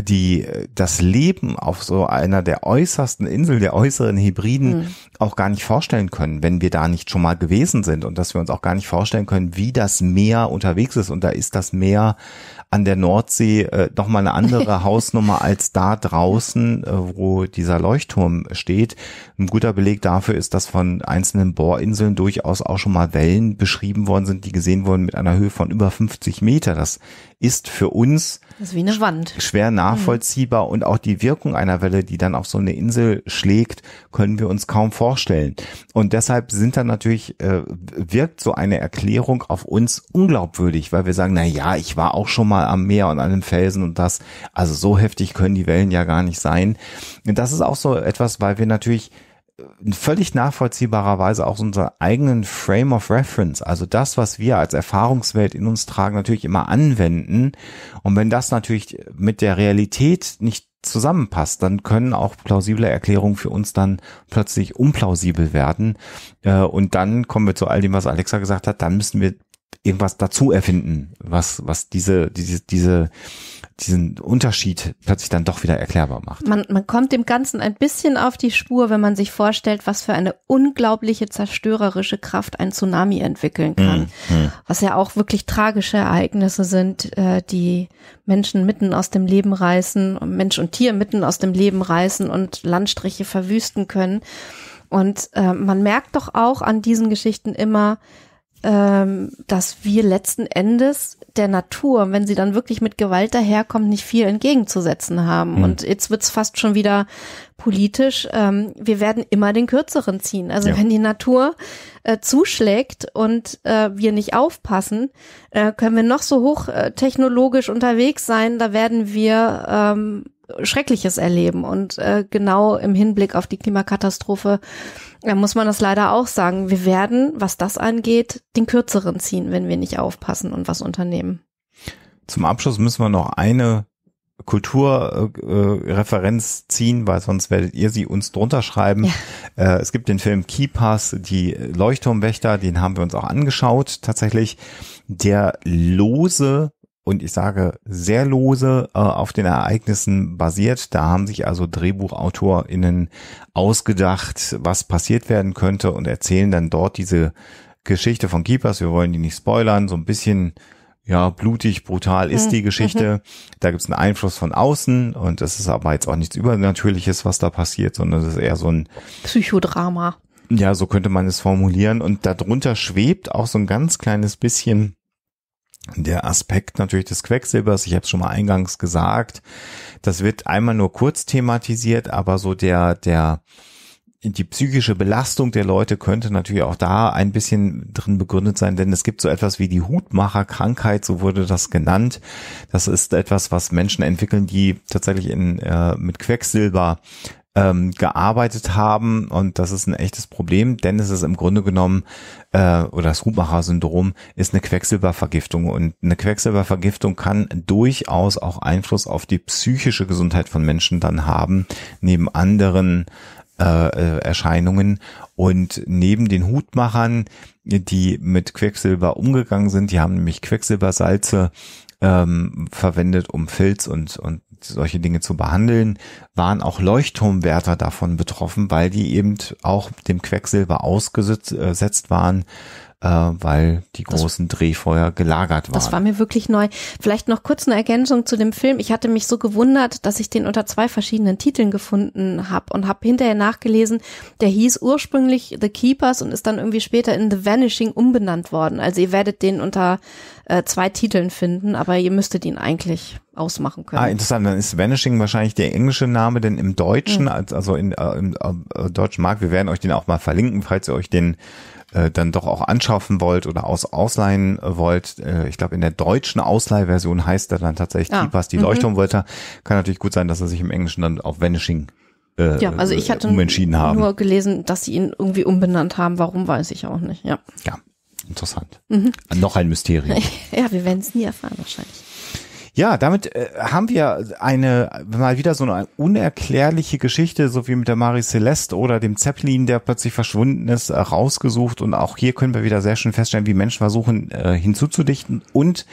die das Leben auf so einer der äußersten Insel der äußeren Hebriden mhm. auch gar nicht vorstellen können, wenn wir da nicht schon mal gewesen sind und dass wir uns auch gar nicht vorstellen können, wie das Meer unterwegs ist und da ist das Meer an der Nordsee äh, noch mal eine andere Hausnummer als da draußen, äh, wo dieser Leuchtturm steht. Ein guter Beleg dafür ist, dass von einzelnen Bohrinseln durchaus auch schon mal Wellen beschrieben worden sind, die gesehen wurden mit einer Höhe von über 50 Meter. Das ist für uns das ist wie eine Wand. schwer nach nachvollziehbar und auch die Wirkung einer Welle, die dann auf so eine Insel schlägt, können wir uns kaum vorstellen. Und deshalb sind dann natürlich, äh, wirkt so eine Erklärung auf uns unglaubwürdig, weil wir sagen, na ja, ich war auch schon mal am Meer und an den Felsen und das, also so heftig können die Wellen ja gar nicht sein. Und das ist auch so etwas, weil wir natürlich völlig nachvollziehbarerweise auch unseren eigenen Frame of Reference, also das, was wir als Erfahrungswelt in uns tragen, natürlich immer anwenden. Und wenn das natürlich mit der Realität nicht zusammenpasst, dann können auch plausible Erklärungen für uns dann plötzlich unplausibel werden. Äh, und dann kommen wir zu all dem, was Alexa gesagt hat, dann müssen wir irgendwas dazu erfinden, was, was diese, diese, diese, diesen Unterschied plötzlich dann doch wieder erklärbar macht. Man, man kommt dem Ganzen ein bisschen auf die Spur, wenn man sich vorstellt, was für eine unglaubliche zerstörerische Kraft ein Tsunami entwickeln kann. Mhm. Was ja auch wirklich tragische Ereignisse sind, äh, die Menschen mitten aus dem Leben reißen, Mensch und Tier mitten aus dem Leben reißen und Landstriche verwüsten können. Und äh, man merkt doch auch an diesen Geschichten immer, ähm, dass wir letzten Endes der Natur, wenn sie dann wirklich mit Gewalt daherkommt, nicht viel entgegenzusetzen haben. Mhm. Und jetzt wird's fast schon wieder politisch. Ähm, wir werden immer den Kürzeren ziehen. Also ja. wenn die Natur äh, zuschlägt und äh, wir nicht aufpassen, äh, können wir noch so hochtechnologisch äh, unterwegs sein, da werden wir ähm, Schreckliches erleben. Und äh, genau im Hinblick auf die Klimakatastrophe da muss man das leider auch sagen. Wir werden, was das angeht, den kürzeren ziehen, wenn wir nicht aufpassen und was unternehmen. Zum Abschluss müssen wir noch eine Kulturreferenz äh, äh ziehen, weil sonst werdet ihr sie uns drunter schreiben. Ja. Äh, es gibt den Film Key Pass, die Leuchtturmwächter, den haben wir uns auch angeschaut tatsächlich. Der lose und ich sage sehr lose äh, auf den Ereignissen basiert. Da haben sich also DrehbuchautorInnen ausgedacht, was passiert werden könnte und erzählen dann dort diese Geschichte von Keepers. Wir wollen die nicht spoilern, so ein bisschen ja, blutig, brutal ist die mhm, Geschichte. Mhm. Da gibt's einen Einfluss von außen und das ist aber jetzt auch nichts Übernatürliches, was da passiert, sondern das ist eher so ein Psychodrama. Ja, so könnte man es formulieren. Und darunter schwebt auch so ein ganz kleines bisschen der Aspekt natürlich des Quecksilbers, ich habe es schon mal eingangs gesagt, das wird einmal nur kurz thematisiert, aber so der, der, die psychische Belastung der Leute könnte natürlich auch da ein bisschen drin begründet sein, denn es gibt so etwas wie die Hutmacherkrankheit, so wurde das genannt. Das ist etwas, was Menschen entwickeln, die tatsächlich in, äh, mit Quecksilber ähm, gearbeitet haben und das ist ein echtes Problem, denn es ist im Grunde genommen äh, oder das Hubmacher-Syndrom ist eine Quecksilbervergiftung und eine Quecksilbervergiftung kann durchaus auch Einfluss auf die psychische Gesundheit von Menschen dann haben, neben anderen äh, äh Erscheinungen. Und neben den Hutmachern, die mit Quecksilber umgegangen sind, die haben nämlich Quecksilbersalze ähm, verwendet, um Filz und, und solche Dinge zu behandeln, waren auch Leuchtturmwärter davon betroffen, weil die eben auch dem Quecksilber ausgesetzt äh, waren äh, weil die großen das, Drehfeuer gelagert waren. Das war mir wirklich neu. Vielleicht noch kurz eine Ergänzung zu dem Film. Ich hatte mich so gewundert, dass ich den unter zwei verschiedenen Titeln gefunden habe und habe hinterher nachgelesen, der hieß ursprünglich The Keepers und ist dann irgendwie später in The Vanishing umbenannt worden. Also ihr werdet den unter äh, zwei Titeln finden, aber ihr müsstet ihn eigentlich ausmachen können. Ah, interessant. Dann ist Vanishing wahrscheinlich der englische Name, denn im Deutschen, mhm. also in, äh, im äh, deutschen Markt, wir werden euch den auch mal verlinken, falls ihr euch den äh, dann doch auch anschaffen wollt oder aus ausleihen wollt, äh, ich glaube in der deutschen Ausleihversion heißt er dann tatsächlich ja. Ah, Tipas, die mhm. Leuchtturmwörter, kann natürlich gut sein, dass er sich im Englischen dann auf Vanishing äh, ja, also ich hatte umentschieden haben. nur gelesen, dass sie ihn irgendwie umbenannt haben. Warum weiß ich auch nicht. Ja. Ja, interessant. Mhm. Noch ein Mysterium. ja, wir werden es nie erfahren wahrscheinlich. Ja, damit äh, haben wir eine mal wieder so eine unerklärliche Geschichte, so wie mit der Marie Celeste oder dem Zeppelin, der plötzlich verschwunden ist, äh, rausgesucht. Und auch hier können wir wieder sehr schön feststellen, wie Menschen versuchen äh, hinzuzudichten und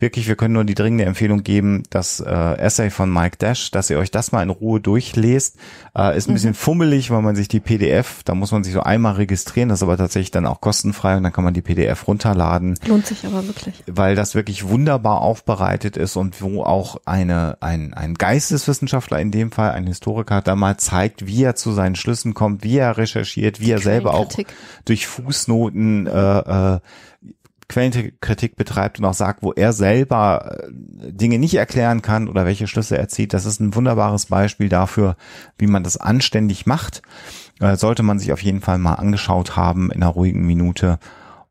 wirklich, wir können nur die dringende Empfehlung geben, das äh, Essay von Mike Dash, dass ihr euch das mal in Ruhe durchlest. Äh, ist ein mhm. bisschen fummelig, weil man sich die PDF, da muss man sich so einmal registrieren, das ist aber tatsächlich dann auch kostenfrei und dann kann man die PDF runterladen. Lohnt sich aber wirklich. Weil das wirklich wunderbar aufbereitet ist und wo auch eine, ein, ein Geisteswissenschaftler in dem Fall, ein Historiker da mal zeigt, wie er zu seinen Schlüssen kommt, wie er recherchiert, wie er selber auch durch Fußnoten äh, äh, Quellenkritik betreibt und auch sagt, wo er selber äh, Dinge nicht erklären kann oder welche Schlüsse er zieht. Das ist ein wunderbares Beispiel dafür, wie man das anständig macht. Äh, sollte man sich auf jeden Fall mal angeschaut haben in einer ruhigen Minute.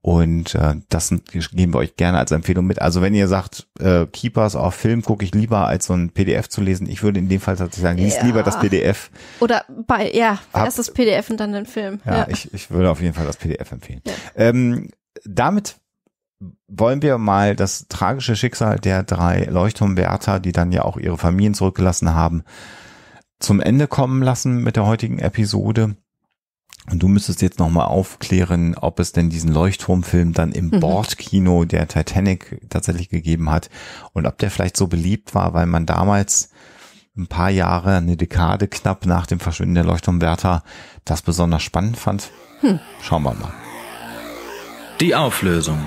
Und äh, das geben wir euch gerne als Empfehlung mit. Also wenn ihr sagt, äh, Keepers auf Film gucke ich lieber, als so ein PDF zu lesen. Ich würde in dem Fall tatsächlich sagen, liest ja. lieber das PDF. Oder bei, ja, Hab, erst das PDF und dann den Film. Ja, ja, Ich, ich würde auf jeden Fall das PDF empfehlen. Ja. Ähm, damit wollen wir mal das tragische Schicksal der drei Leuchtturmwärter, die dann ja auch ihre Familien zurückgelassen haben, zum Ende kommen lassen mit der heutigen Episode. Und du müsstest jetzt nochmal aufklären, ob es denn diesen Leuchtturmfilm dann im mhm. Bordkino der Titanic tatsächlich gegeben hat und ob der vielleicht so beliebt war, weil man damals ein paar Jahre, eine Dekade knapp nach dem Verschwinden der Leuchtturmwärter das besonders spannend fand. Hm. Schauen wir mal. Die Auflösung.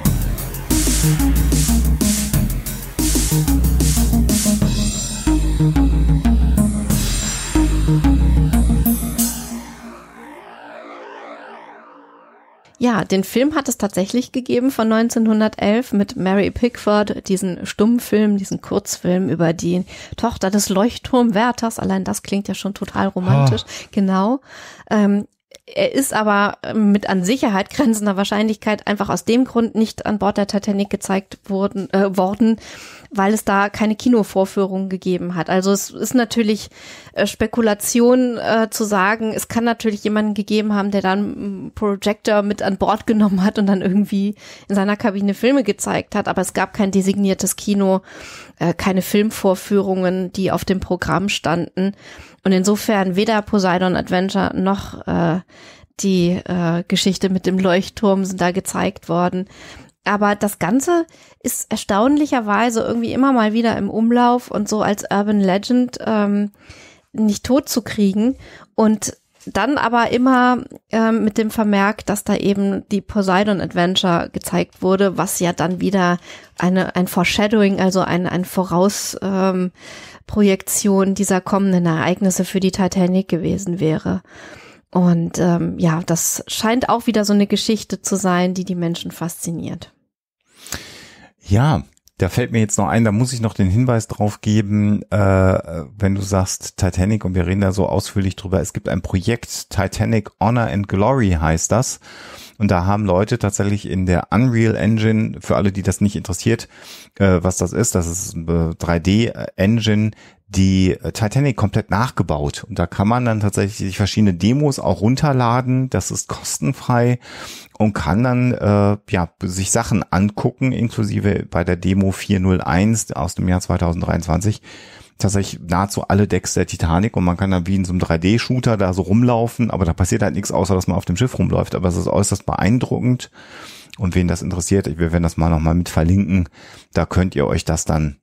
Ja, den Film hat es tatsächlich gegeben von 1911 mit Mary Pickford, diesen Stummfilm, diesen Kurzfilm über die Tochter des Leuchtturmwärters. Allein das klingt ja schon total romantisch. Oh. Genau. Ähm, er ist aber ähm, mit an Sicherheit grenzender Wahrscheinlichkeit einfach aus dem Grund nicht an Bord der Titanic gezeigt worden, äh, worden weil es da keine Kinovorführungen gegeben hat. Also es ist natürlich äh, Spekulation äh, zu sagen, es kann natürlich jemanden gegeben haben, der dann einen Projector mit an Bord genommen hat und dann irgendwie in seiner Kabine Filme gezeigt hat, aber es gab kein designiertes Kino, äh, keine Filmvorführungen, die auf dem Programm standen. Und insofern weder Poseidon Adventure noch äh, die äh, Geschichte mit dem Leuchtturm sind da gezeigt worden. Aber das Ganze ist erstaunlicherweise irgendwie immer mal wieder im Umlauf und so als Urban Legend ähm, nicht tot zu kriegen. Und dann aber immer ähm, mit dem Vermerk, dass da eben die Poseidon Adventure gezeigt wurde, was ja dann wieder eine, ein Foreshadowing, also ein, ein Voraus, ähm, Projektion dieser kommenden Ereignisse für die Titanic gewesen wäre. Und ähm, ja, das scheint auch wieder so eine Geschichte zu sein, die die Menschen fasziniert. Ja, da fällt mir jetzt noch ein, da muss ich noch den Hinweis drauf geben, äh, wenn du sagst Titanic und wir reden da so ausführlich drüber, es gibt ein Projekt, Titanic Honor and Glory heißt das. Und da haben Leute tatsächlich in der Unreal Engine, für alle, die das nicht interessiert, äh, was das ist, das ist 3D-Engine, äh, die äh, Titanic komplett nachgebaut. Und da kann man dann tatsächlich verschiedene Demos auch runterladen. Das ist kostenfrei und kann dann äh, ja sich Sachen angucken, inklusive bei der Demo 401 aus dem Jahr 2023 tatsächlich nahezu alle Decks der Titanic und man kann dann wie in so einem 3D-Shooter da so rumlaufen, aber da passiert halt nichts, außer dass man auf dem Schiff rumläuft. Aber es ist äußerst beeindruckend und wen das interessiert, wir werden das mal nochmal mit verlinken, da könnt ihr euch das dann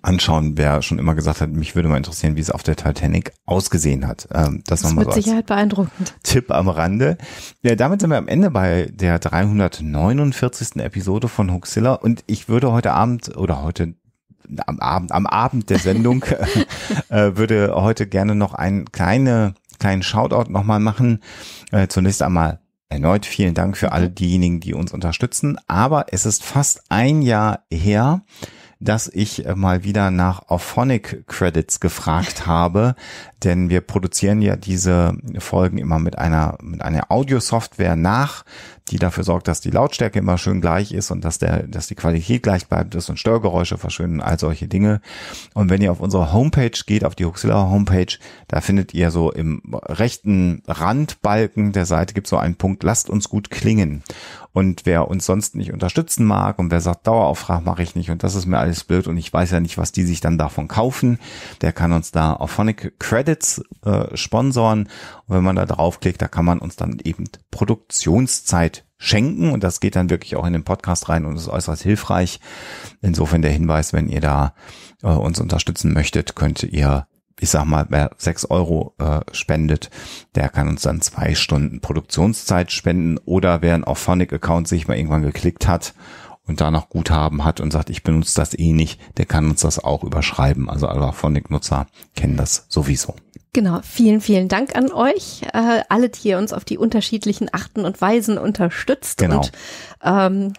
anschauen, wer schon immer gesagt hat, mich würde mal interessieren, wie es auf der Titanic ausgesehen hat. Ähm, das das ist mit so Sicherheit beeindruckend. Tipp am Rande. Ja, damit sind wir am Ende bei der 349. Episode von Hoaxilla und ich würde heute Abend oder heute am Abend, am Abend der Sendung, äh, würde heute gerne noch einen kleine, kleinen Shoutout nochmal machen. Äh, zunächst einmal erneut vielen Dank für alle diejenigen, die uns unterstützen. Aber es ist fast ein Jahr her, dass ich äh, mal wieder nach Auphonic Credits gefragt habe, denn wir produzieren ja diese Folgen immer mit einer, mit einer Audio-Software nach, die dafür sorgt, dass die Lautstärke immer schön gleich ist und dass der, dass die Qualität gleich bleibt ist und Störgeräusche verschwinden, all solche Dinge. Und wenn ihr auf unsere Homepage geht, auf die Huxilla Homepage, da findet ihr so im rechten Randbalken der Seite gibt so einen Punkt, lasst uns gut klingen. Und wer uns sonst nicht unterstützen mag und wer sagt, Dauerauftrag mache ich nicht und das ist mir alles blöd und ich weiß ja nicht, was die sich dann davon kaufen, der kann uns da auf Phonic Credits äh, sponsoren. Und wenn man da draufklickt, da kann man uns dann eben Produktionszeit schenken und das geht dann wirklich auch in den Podcast rein und ist äußerst hilfreich. Insofern der Hinweis, wenn ihr da äh, uns unterstützen möchtet, könnt ihr ich sag mal, wer sechs Euro äh, spendet, der kann uns dann zwei Stunden Produktionszeit spenden oder wer ein Auphonic-Account sich mal irgendwann geklickt hat und da noch Guthaben hat und sagt, ich benutze das eh nicht, der kann uns das auch überschreiben. Also alle Alvaphonic-Nutzer kennen das sowieso. Genau, vielen, vielen Dank an euch, äh, alle, die ihr uns auf die unterschiedlichen Achten und Weisen unterstützt. Genau. Und, ähm,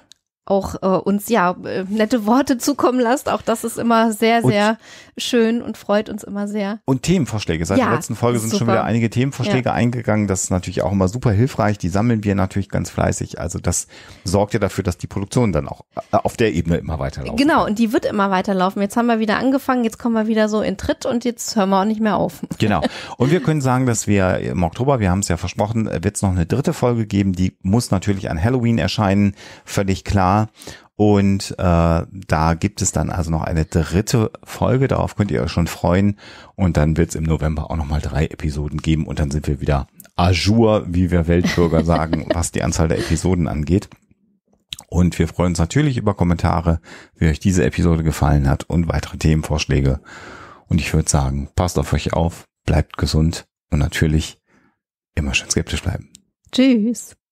auch äh, uns ja äh, nette Worte zukommen lasst. Auch das ist immer sehr, sehr und, schön und freut uns immer sehr. Und Themenvorschläge. Seit ja, der letzten Folge sind super. schon wieder einige Themenvorschläge ja. eingegangen. Das ist natürlich auch immer super hilfreich. Die sammeln wir natürlich ganz fleißig. Also das sorgt ja dafür, dass die Produktion dann auch äh, auf der Ebene immer weiterlaufen. Genau, und die wird immer weiterlaufen. Jetzt haben wir wieder angefangen, jetzt kommen wir wieder so in Tritt und jetzt hören wir auch nicht mehr auf. Genau. Und wir können sagen, dass wir im Oktober, wir haben es ja versprochen, äh, wird es noch eine dritte Folge geben. Die muss natürlich an Halloween erscheinen. Völlig klar. Und äh, da gibt es dann also noch eine dritte Folge, darauf könnt ihr euch schon freuen. Und dann wird es im November auch nochmal drei Episoden geben und dann sind wir wieder à wie wir Weltbürger sagen, was die Anzahl der Episoden angeht. Und wir freuen uns natürlich über Kommentare, wie euch diese Episode gefallen hat und weitere Themenvorschläge. Und ich würde sagen, passt auf euch auf, bleibt gesund und natürlich immer schön skeptisch bleiben. Tschüss.